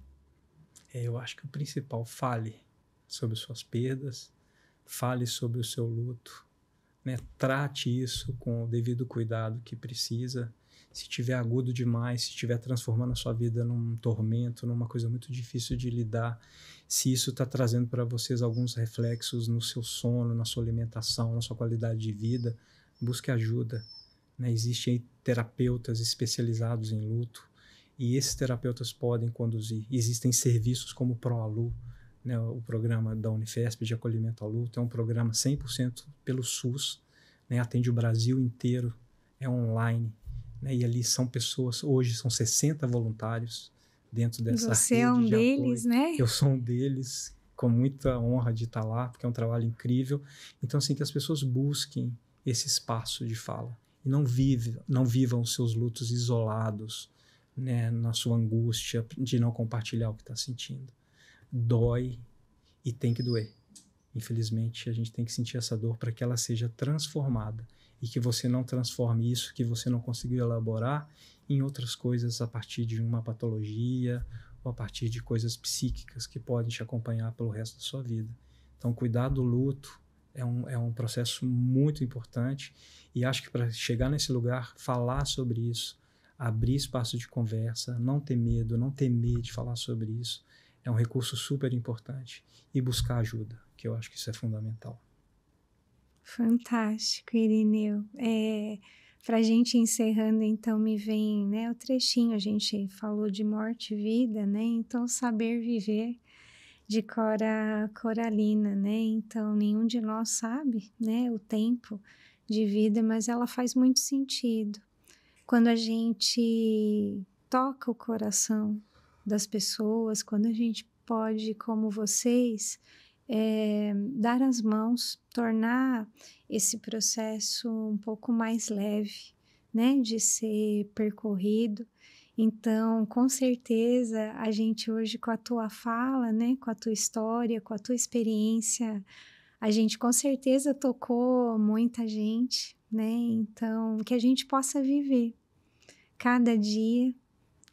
É, eu acho que o principal, fale sobre suas perdas, fale sobre o seu luto, né, trate isso com o devido cuidado que precisa. Se tiver agudo demais, se estiver transformando a sua vida num tormento, numa coisa muito difícil de lidar, se isso está trazendo para vocês alguns reflexos no seu sono, na sua alimentação, na sua qualidade de vida. Busque ajuda. Né? Existem terapeutas especializados em luto e esses terapeutas podem conduzir. Existem serviços como o ProAlu, né? o programa da Unifesp de acolhimento ao luto, é um programa 100% pelo SUS, né? atende o Brasil inteiro, é online. Né? E ali são pessoas, hoje são 60 voluntários dentro dessa Você é rede é um de
deles, apoio. né? Eu
sou um deles, com muita honra de estar tá lá, porque é um trabalho incrível. Então, assim, que as pessoas busquem esse espaço de fala e não, vive, não vivam os seus lutos isolados, né, na sua angústia de não compartilhar o que está sentindo. Dói e tem que doer. Infelizmente, a gente tem que sentir essa dor para que ela seja transformada e que você não transforme isso que você não conseguiu elaborar em outras coisas a partir de uma patologia ou a partir de coisas psíquicas que podem te acompanhar pelo resto da sua vida. Então, cuidar do luto é um, é um processo muito importante e acho que para chegar nesse lugar, falar sobre isso, abrir espaço de conversa, não ter medo, não temer de falar sobre isso, é um recurso super importante e buscar ajuda, que eu acho que isso é fundamental.
Fantástico, Irineu. É, Para a gente encerrando, então, me vem né, o trechinho, a gente falou de morte e vida, né? Então, saber viver de Cora Coralina, né? Então, nenhum de nós sabe né, o tempo de vida, mas ela faz muito sentido. Quando a gente toca o coração das pessoas, quando a gente pode, como vocês, é, dar as mãos, tornar esse processo um pouco mais leve, né, de ser percorrido. Então, com certeza, a gente hoje com a tua fala, né, com a tua história, com a tua experiência, a gente com certeza tocou muita gente, né? Então, que a gente possa viver cada dia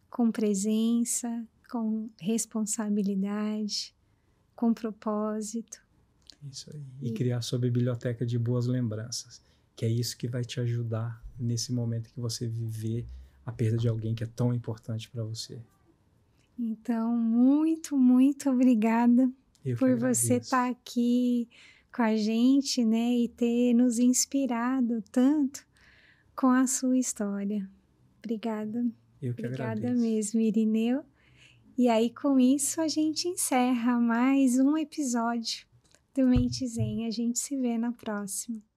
com presença, com responsabilidade, com propósito.
Isso aí. E, e criar sua biblioteca de boas lembranças, que é isso que vai te ajudar nesse momento que você viver a perda de alguém que é tão importante para você.
Então, muito, muito obrigada Eu por você estar tá aqui com a gente, né, e ter nos inspirado tanto com a sua história. Obrigada.
Eu que Obrigada agradeço.
mesmo, Irineu. E aí, com isso, a gente encerra mais um episódio do Mente Zen. A gente se vê na próxima.